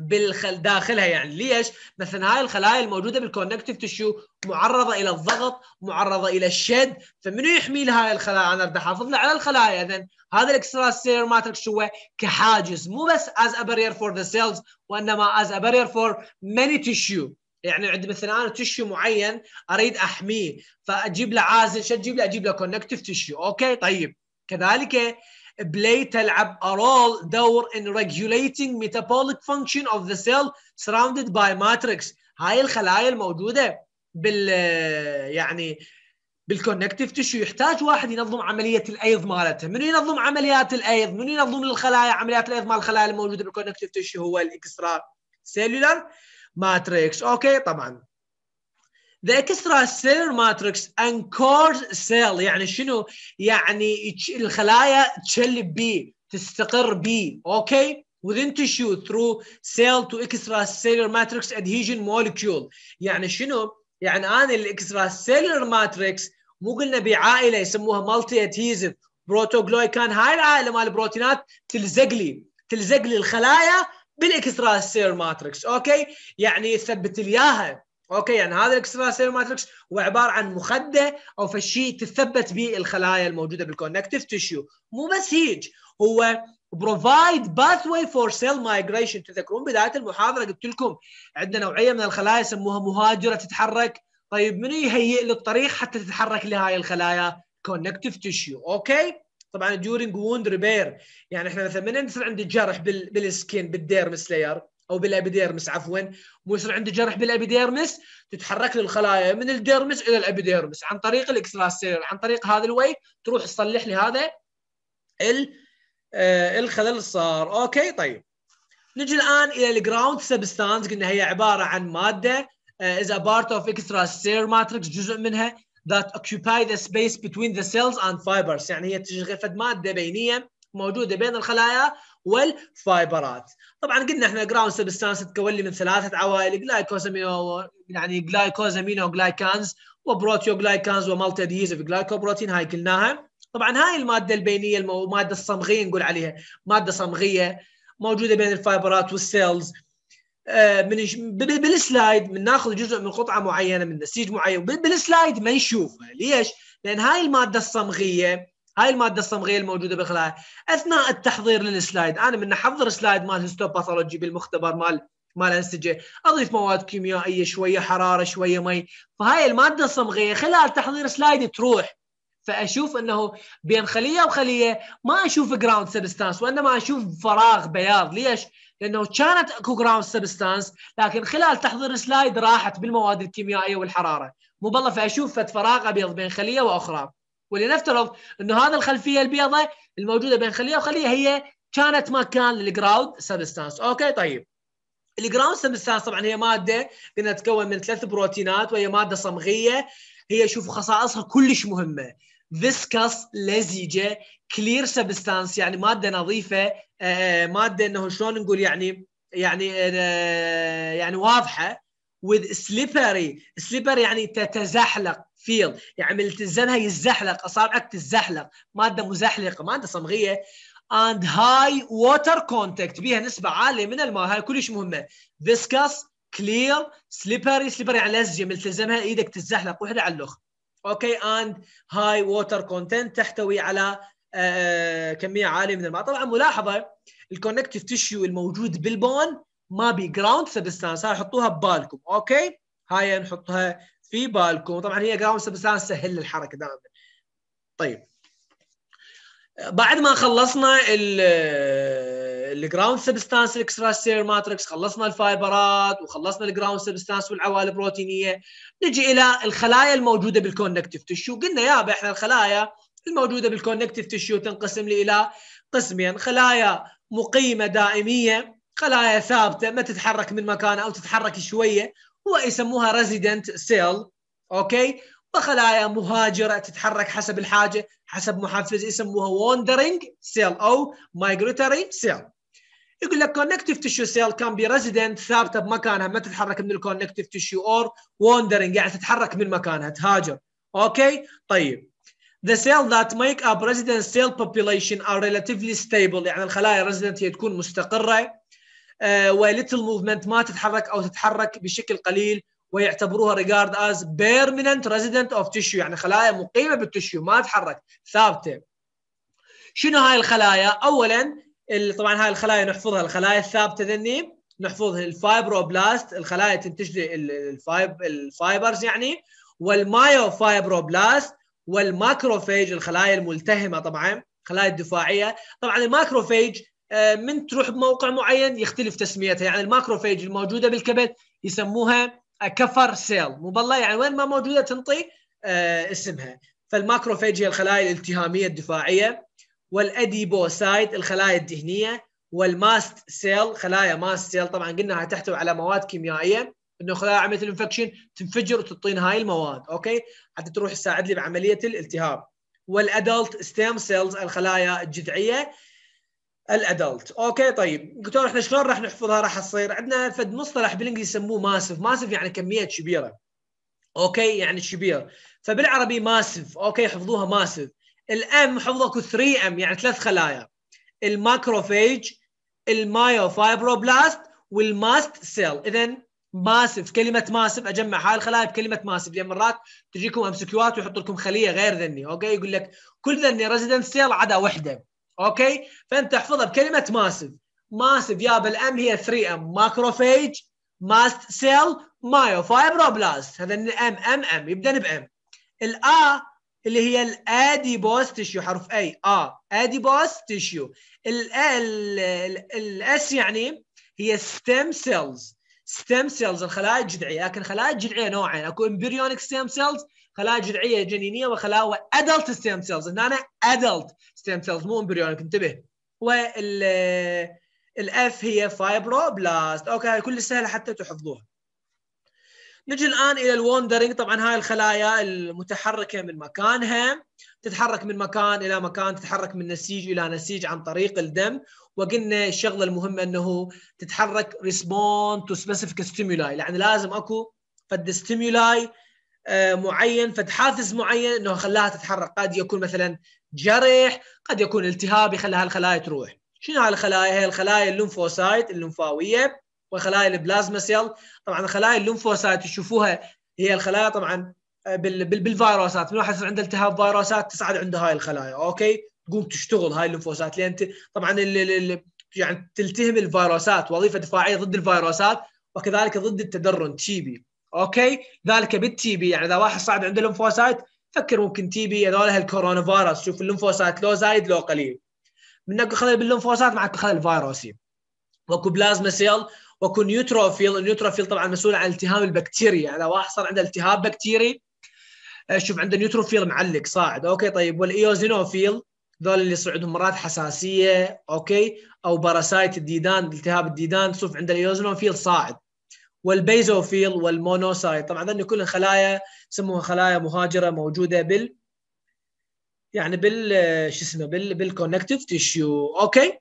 بالخل داخلها يعني ليش؟ مثلا هاي الخلايا الموجوده بالكونكتيف تشو معرضه الى الضغط، معرضه الى الشد، فمنو يحمي لي هاي الخلايا؟ انا بدي احافظ على الخلايا اذا هذا الاكسترا سيلر ماتريكس شو كحاجز مو بس از ا فور ذا سيلز وانما از ا فور ماني تشو يعني عندي مثلا انا تشيو معين اريد احميه فاجيب له عازل شو اجيب له؟ اجيب له كونكتيف تشيو اوكي طيب كذلك بلاي تلعب ارول دور in regulating metabolic function of the cell surrounded by matrix هاي الخلايا الموجوده بال يعني بالكونكتيف تشيو يحتاج واحد ينظم عمليه الايض مالته، منو ينظم عمليات الايض؟ منو ينظم للخلايا عمليات الايض مال الخلايا الموجوده بالكونكتيف تشيو هو الاكسترا سيلولار matrix اوكي طبعا The extracellular matrix encores cell يعني شنو؟ يعني الخلايا تشلب بي تستقر بي اوكي؟ within tissue through cell to extracellular matrix adhesion molecule يعني شنو؟ يعني انا الاكستراسيلر ماتريكس مو قلنا بعائله يسموها مالتي ادهيزف بروتوجلويكان هاي العائله مال البروتينات تلزق لي تلزق لي الخلايا بالاكسترا سير ماتريكس اوكي يعني ثبت لي اياها اوكي يعني هذا الاكسترا سير ماتريكس هو عباره عن مخده او فشي تثبت به الخلايا الموجوده بالكونكتيف تيشيو مو بس هيج هو باث pathway فور سيل مايجريشن تذكرون بدايه المحاضره قلت لكم عندنا نوعيه من الخلايا يسموها مهاجره تتحرك طيب منو يهيئ للطريق حتى تتحرك لهاي الخلايا كونكتيف تيشيو اوكي طبعا ديورنج ووند ريبير يعني احنا مثلا من يصير عندي جرح بالسكين بالديرمس لاير او بالابيديرمس عفوا مو يصير عندي جرح بالابيديرمس تتحرك لي الخلايا من الديرمس الى الابيديرمس عن طريق الاكستراسيلر عن طريق هذا الوي تروح تصلح لي هذا ال... آه، الخلل اللي صار اوكي طيب نجي الان الى الجراوند سبستانس قلنا هي عباره عن ماده از بارت اوف اكسترا سير ماتريكس جزء منها that occupy the space between the cells and fibers يعني هي تشغيفة مادة بينية موجودة بين الخلايا والفايبرات طبعا قلنا احنا ground سبستانس تتكون من ثلاثة عوائل glycosamino يعني جلايكوزامينو جلايكانز وبروتيوغلايكانز ومالتي ادهيزف جلايكوبروتين هاي قلناها طبعا هاي المادة البينية المادة الصمغية نقول عليها مادة صمغية موجودة بين الفايبرات والسيلز آه، من بالسلايد بناخذ جزء من قطعه معينه من نسيج معين بالسلايد ما يشوفها ليش؟ لان هاي الماده الصمغيه هاي الماده الصمغيه الموجوده بالخلايا اثناء التحضير للسلايد انا من احضر سلايد مال هيستوباثولوجي بالمختبر مال مال انسجه اضيف مواد كيميائيه شويه حراره شويه مي فهاي الماده الصمغيه خلال تحضير سلايد تروح فاشوف انه بين خليه وخليه ما اشوف جراوند سبستانس وانما اشوف فراغ بياض ليش؟ لانه كانت اكو جراوند سبستانس لكن خلال تحضير السلايد راحت بالمواد الكيميائيه والحراره مو بالله فاشوف فراغ ابيض بين خليه واخرى ولنفترض انه هذا الخلفيه البيضاء الموجوده بين خليه وخليه هي كانت مكان للجراوند سبستانس اوكي طيب الجراوند سبستانس طبعا هي ماده قلنا تتكون من ثلاث بروتينات وهي ماده صمغيه هي شوف خصائصها كلش مهمه فيسكاس لزجه كلير سبستانس يعني ماده نظيفه آه، ماده انه شلون نقول يعني يعني آه، يعني واضحه with slippery slippery يعني تتزحلق فيل يعني ملتزمها يزحلق يتزحلق اصابعك تتزحلق ماده مزحلقه ماده صمغيه and high water contact بها نسبه عاليه من الماء هاي كلش مهمه viscous clear slippery slippery يعني لزجه ملتزمها ايدك تتزحلق وحده على الاخ اوكي اند هاي ووتر كونتنت تحتوي على آه، كميه عاليه من الماء طبعا ملاحظه الكونكتيف تيشيو الموجود بالبون ما بي جراوند سبستانس هاي حطوها ببالكم اوكي هاي نحطها في بالكم طبعا هي جراوند سبستانس سهل الحركه دائما طيب بعد ما خلصنا الجراوند سبستانس سير ماتريكس خلصنا الفايبرات وخلصنا الجراوند سبستانس والعوائل البروتينيه نجي الى الخلايا الموجوده بالكونكتيف تشو قلنا يا احنا الخلايا الموجوده بالكونكتيف تشو تنقسم لي الى قسمين خلايا مقيمه دائميه خلايا ثابته ما تتحرك من مكانها او تتحرك شويه ويسموها ريزيدنت سيل اوكي وخلايا مهاجره تتحرك حسب الحاجه حسب محفز اسمه واندرنج سيل او مايجريتوري سيل يقول لك كونكتيف تيشو سيل كان بي ريزيدنت ثابته بمكانها ما تتحرك من الكونكتيف تيشو اور واندرنج يعني تتحرك من مكانها تهاجر اوكي طيب The cell that make up resident cell population are relatively stable يعني الخلايا resident هي تكون مستقره آه، و little movement ما تتحرك او تتحرك بشكل قليل ويعتبروها ريجارد از بيرمننت ريزيدنت اوف تشيو يعني خلايا مقيمه بالتشيو ما تتحرك ثابته شنو هاي الخلايا اولا طبعا هاي الخلايا نحفظها الخلايا الثابته ذني نحفظها الفايبروبلاست الخلايا تنتج لي الفايب الفايبرز يعني والمايوفايبروبلاست والماكروفيج الخلايا الملتهمه طبعا خلايا الدفاعيه طبعا الماكروفيج آه، من تروح بموقع معين يختلف تسميتها يعني الماكروفيج الموجوده بالكبد يسموها كفر سيل بالله يعني وين ما موجوده تنطي آه، اسمها فالماكروفاجيا الخلايا الالتهاميه الدفاعيه والاديبوسايت الخلايا الدهنيه والماست سيل خلايا ماست سيل طبعا قلنا تحتوي على مواد كيميائيه انه خلايا عمليه الانفكشن تنفجر وتعطين هاي المواد اوكي حتى تروح تساعد لي بعمليه الالتهاب والادلت ستيم سيلز الخلايا الجذعيه الادلت اوكي طيب قلت احنا شلون راح نحفظها راح تصير عندنا فد مصطلح بالانجليزي يسموه ماسف ماسف يعني كميه كبيره اوكي يعني كبير فبالعربي ماسف اوكي حفظوها ماسف الام حفظكوا 3 ام يعني ثلاث خلايا الماكروفاج المايوفايبروبلاست والماست سيل اذا ماسف كلمة ماسف اجمع هاي الخلايا بكلمة ماسف لان مرات تجيكم ام سكيوات ويحط لكم خلية غير ذني اوكي يقول لك كل ذني ريزيدنت سيل عدا وحدة اوكي فانت احفظها بكلمه ماسف ماسف يا بالام هي 3 ام ماكروفاج ماست سيل مايو فايبروبلاست هذا الام ام ام يبدا بام الا اللي هي الاديبوس تشيو حرف اي اه اديبوس تشيو الاس يعني هي ستيم سيلز ستيم سيلز الخلايا الجذعيه لكن الخلايا الجذعيه نوعين اكو امبريونيك ستيم سيلز خلايا جذعيه جنينيه وخلايا ادلت ستيم سيلز هنا ادلت ستيم سيلز مو امبريونيك انتبه وال الاف هي فايبروبلاست اوكي هاي كل سهله حتى تحفظوها نجي الان الى الوندرينج طبعا هاي الخلايا المتحركه من مكانها تتحرك من مكان الى مكان تتحرك من نسيج الى نسيج عن طريق الدم وقلنا الشغله المهمه انه تتحرك ريسبون تو سبيسيفيك ستيمولاي يعني لازم اكو فد ستيمولاي آه، معين فد حافز معين انه خلاها تتحرك قد يكون مثلا جرح قد يكون التهاب يخلي هالخلايا تروح شنو هالخلايا هي الخلايا الليمفوسايت الليمفاويه والخلايا البلازما سيل طبعا الخلايا الليمفوسايت تشوفوها هي الخلايا طبعا آه، بالفيروسات من واحد يصير عنده التهاب فيروسات تصعد عنده هاي الخلايا اوكي تقوم تشتغل هاي الليمفوسات لان طبعا اللي يعني تلتهم الفيروسات وظيفه دفاعيه ضد الفيروسات وكذلك ضد التدرن تشيبي اوكي ذلك بالتيبي يعني اذا واحد صعد عنده ليمفوسايت فكر ممكن تيبي هذول هالكورونا فيروس شوف الليمفوسات لو زايد لو قليل منك خلل بالليمفوسات معك خلل فيروسي واكو بلازما سيل واكو نيوتروفيل النيوتروفيل طبعا مسؤول عن التهاب البكتيريا يعني واحد صار عنده التهاب بكتيري آه، شوف عنده نيوتروفيل معلق صاعد اوكي طيب والايوزينوفيل ذول اللي يصير عندهم مرات حساسيه اوكي او باراسايت الديدان التهاب الديدان تشوف عنده الايوزينوفيل صاعد والبيزوفيل والمونوسايت طبعا هذول كلهم خلايا يسموها خلايا مهاجره موجوده بال يعني بال شو اسمه بال بالكونكتيف تيشيو اوكي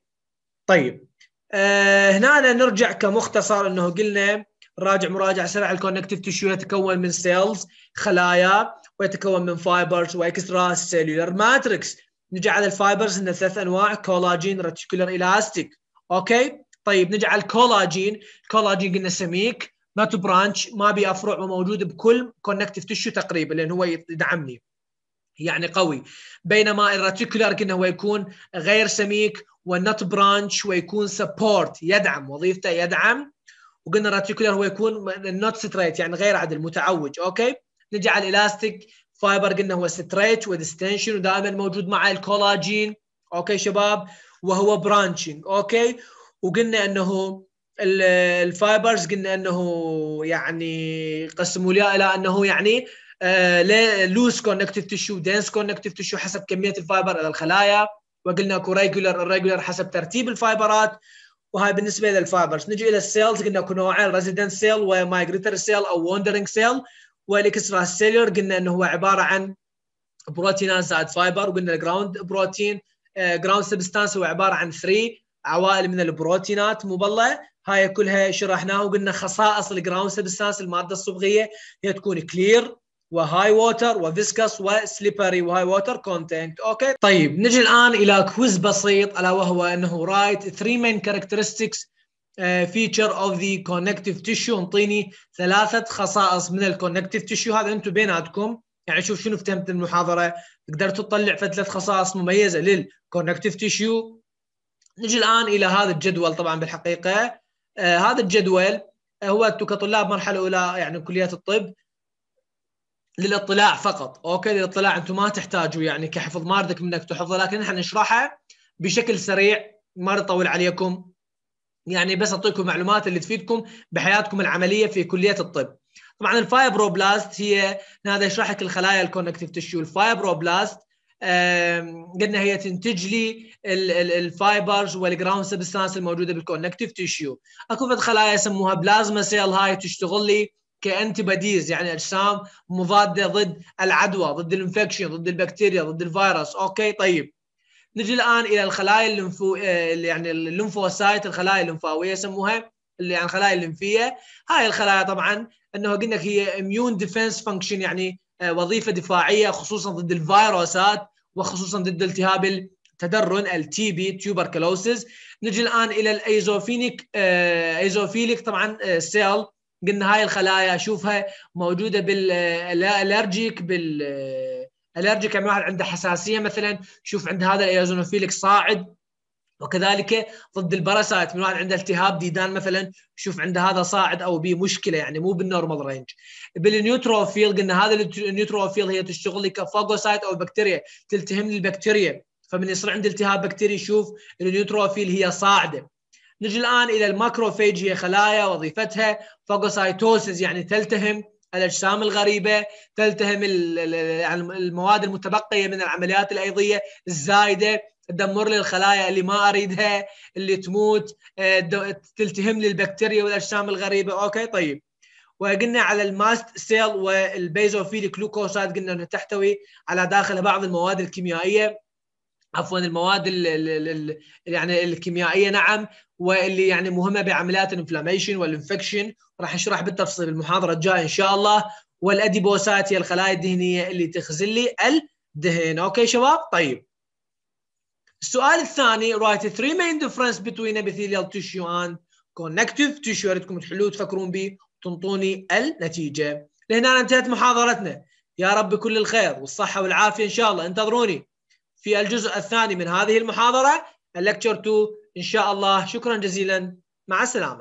طيب آه هنا نرجع كمختصر انه قلنا راجع مراجعه سريعه الكونكتيف تيشيو يتكون من سيلز خلايا ويتكون من فايبرز واكسترا سيلولر ماتريكس نجي على الفايبرز ان ثلاث انواع كولاجين ريتيكولر الاستيك اوكي طيب نجي على الكولاجين الكولاجين قلنا سميك نوت برانش ما بي افرع وموجود بكل كونكتيف تشو تقريبا لان هو يدعمني يعني قوي بينما الراتيكولار قلنا هو يكون غير سميك والنوت برانش ويكون سبورت يدعم وظيفته يدعم وقلنا الراتيكولار هو يكون نوت ستريت يعني غير عدل متعوج اوكي نجي على الالاستيك فايبر قلنا هو ستريتش وديستنشن ودائما موجود مع الكولاجين اوكي شباب وهو برانشنج اوكي وقلنا انه الفايبرز قلنا انه يعني قسموا لها الى انه يعني لوس كونكتيف تشو دنس كونكتيف تشو حسب كميه الفايبر الى الخلايا وقلنا اكو ريجولر الريجولر حسب ترتيب الفايبرات وهاي بالنسبه للفايبرز نجي الى السيلز قلنا اكو نوعين ريزيدنت سيل ومايجريتر سيل او وندرنج سيل والاكسترا سيلر قلنا انه هو عباره عن بروتينات زائد فايبر وقلنا الجراوند بروتين جراوند سبستانس هو عباره عن 3 عوائل من البروتينات مبلة هاي كلها شرحناها وقلنا خصائص الجراوند سبستانس الماده الصبغيه هي تكون كلير وهاي ووتر وفيسكس وسليبري وهاي ووتر كونتنت اوكي طيب نجي الان الى كويز بسيط الا وهو انه رايت 3 مين كاركترستكس فيتشر اوف ذا كونكتيف تيشو انطيني ثلاثه خصائص من الكونكتيف تيشو هذا انتم بيناتكم يعني شوف شنو فهمت المحاضره تقدر تطلع ثلاث خصائص مميزه للكونكتيف تيشو نجي الان الى هذا الجدول طبعا بالحقيقه آه هذا الجدول آه، هو انتم كطلاب مرحله اولى يعني كليات الطب للاطلاع فقط اوكي للاطلاع انتم ما تحتاجوا يعني كحفظ ما اردك منك تحفظه لكن احنا نشرحه بشكل سريع ما اطول عليكم يعني بس اعطيكم معلومات اللي تفيدكم بحياتكم العمليه في كليه الطب طبعا الفايبروبلاست هي هذا يشرح لك الخلايا الكونكتيف تشيو الفايبروبلاست قلنا هي تنتج لي الفايبرز والجراوند سبستانس الموجوده بالكونكتيف تيشيو اكو فد خلايا يسموها بلازما سيل هاي تشتغل لي كانتي باديز يعني اجسام مضاده ضد العدوى ضد الانفكشن ضد البكتيريا ضد الفيروس اوكي طيب نجي الان الى الخلايا الليمفو يعني الليمفوسايت الخلايا الليمفاويه يسموها اللي يعني الخلايا الليمفيه هاي الخلايا طبعا انه قلنا هي اميون ديفنس فانكشن يعني آه، وظيفه دفاعيه خصوصا ضد الفيروسات وخصوصا ضد التهاب التدرن التي بي تيوبركلوسز نجي الان الى الايزوفينيك ايزوفيليك آه، طبعا سيل قلنا هاي الخلايا اشوفها موجوده بالالرجيك آه، بالالرجيك آه، يعني واحد عنده حساسيه مثلا شوف عند هذا الايزونوفيليك صاعد وكذلك ضد الباراسايت من واحد عنده التهاب ديدان مثلا شوف عنده هذا صاعد او بي مشكله يعني مو بالنورمال رينج بالنيوتروفيل قلنا هذا النيوتروفيل هي تشتغل كفاجوسايت او بكتيريا تلتهم البكتيريا فمن يصير عندي التهاب بكتيري يشوف النيوتروفيل هي صاعده نجي الان الى الماكروفيج هي خلايا وظيفتها فاجوسايتوسز يعني تلتهم الاجسام الغريبه تلتهم المواد المتبقيه من العمليات الايضيه الزايده تدمر لي الخلايا اللي ما اريدها اللي تموت آه، تلتهم لي البكتيريا والاجسام الغريبه اوكي طيب وقلنا على الماست سيل والبيزوفيل جلوكوسات قلنا انها تحتوي على داخلها بعض المواد الكيميائيه عفوا المواد الـ الـ الـ يعني الكيميائيه نعم واللي يعني مهمه بعمليات الانفلاميشن والانفكشن راح اشرح بالتفصيل المحاضره الجايه ان شاء الله والاديبوسات هي الخلايا الدهنيه اللي تخزن لي الدهن اوكي شباب طيب السؤال الثاني write three main difference between epithelial tissue and connective tissue اريدكم تحلوه تفكرون به وتنطوني النتيجه لهنا انتهت محاضرتنا يا رب كل الخير والصحه والعافيه ان شاء الله انتظروني في الجزء الثاني من هذه المحاضره اللكتشر 2 ان شاء الله شكرا جزيلا مع السلامه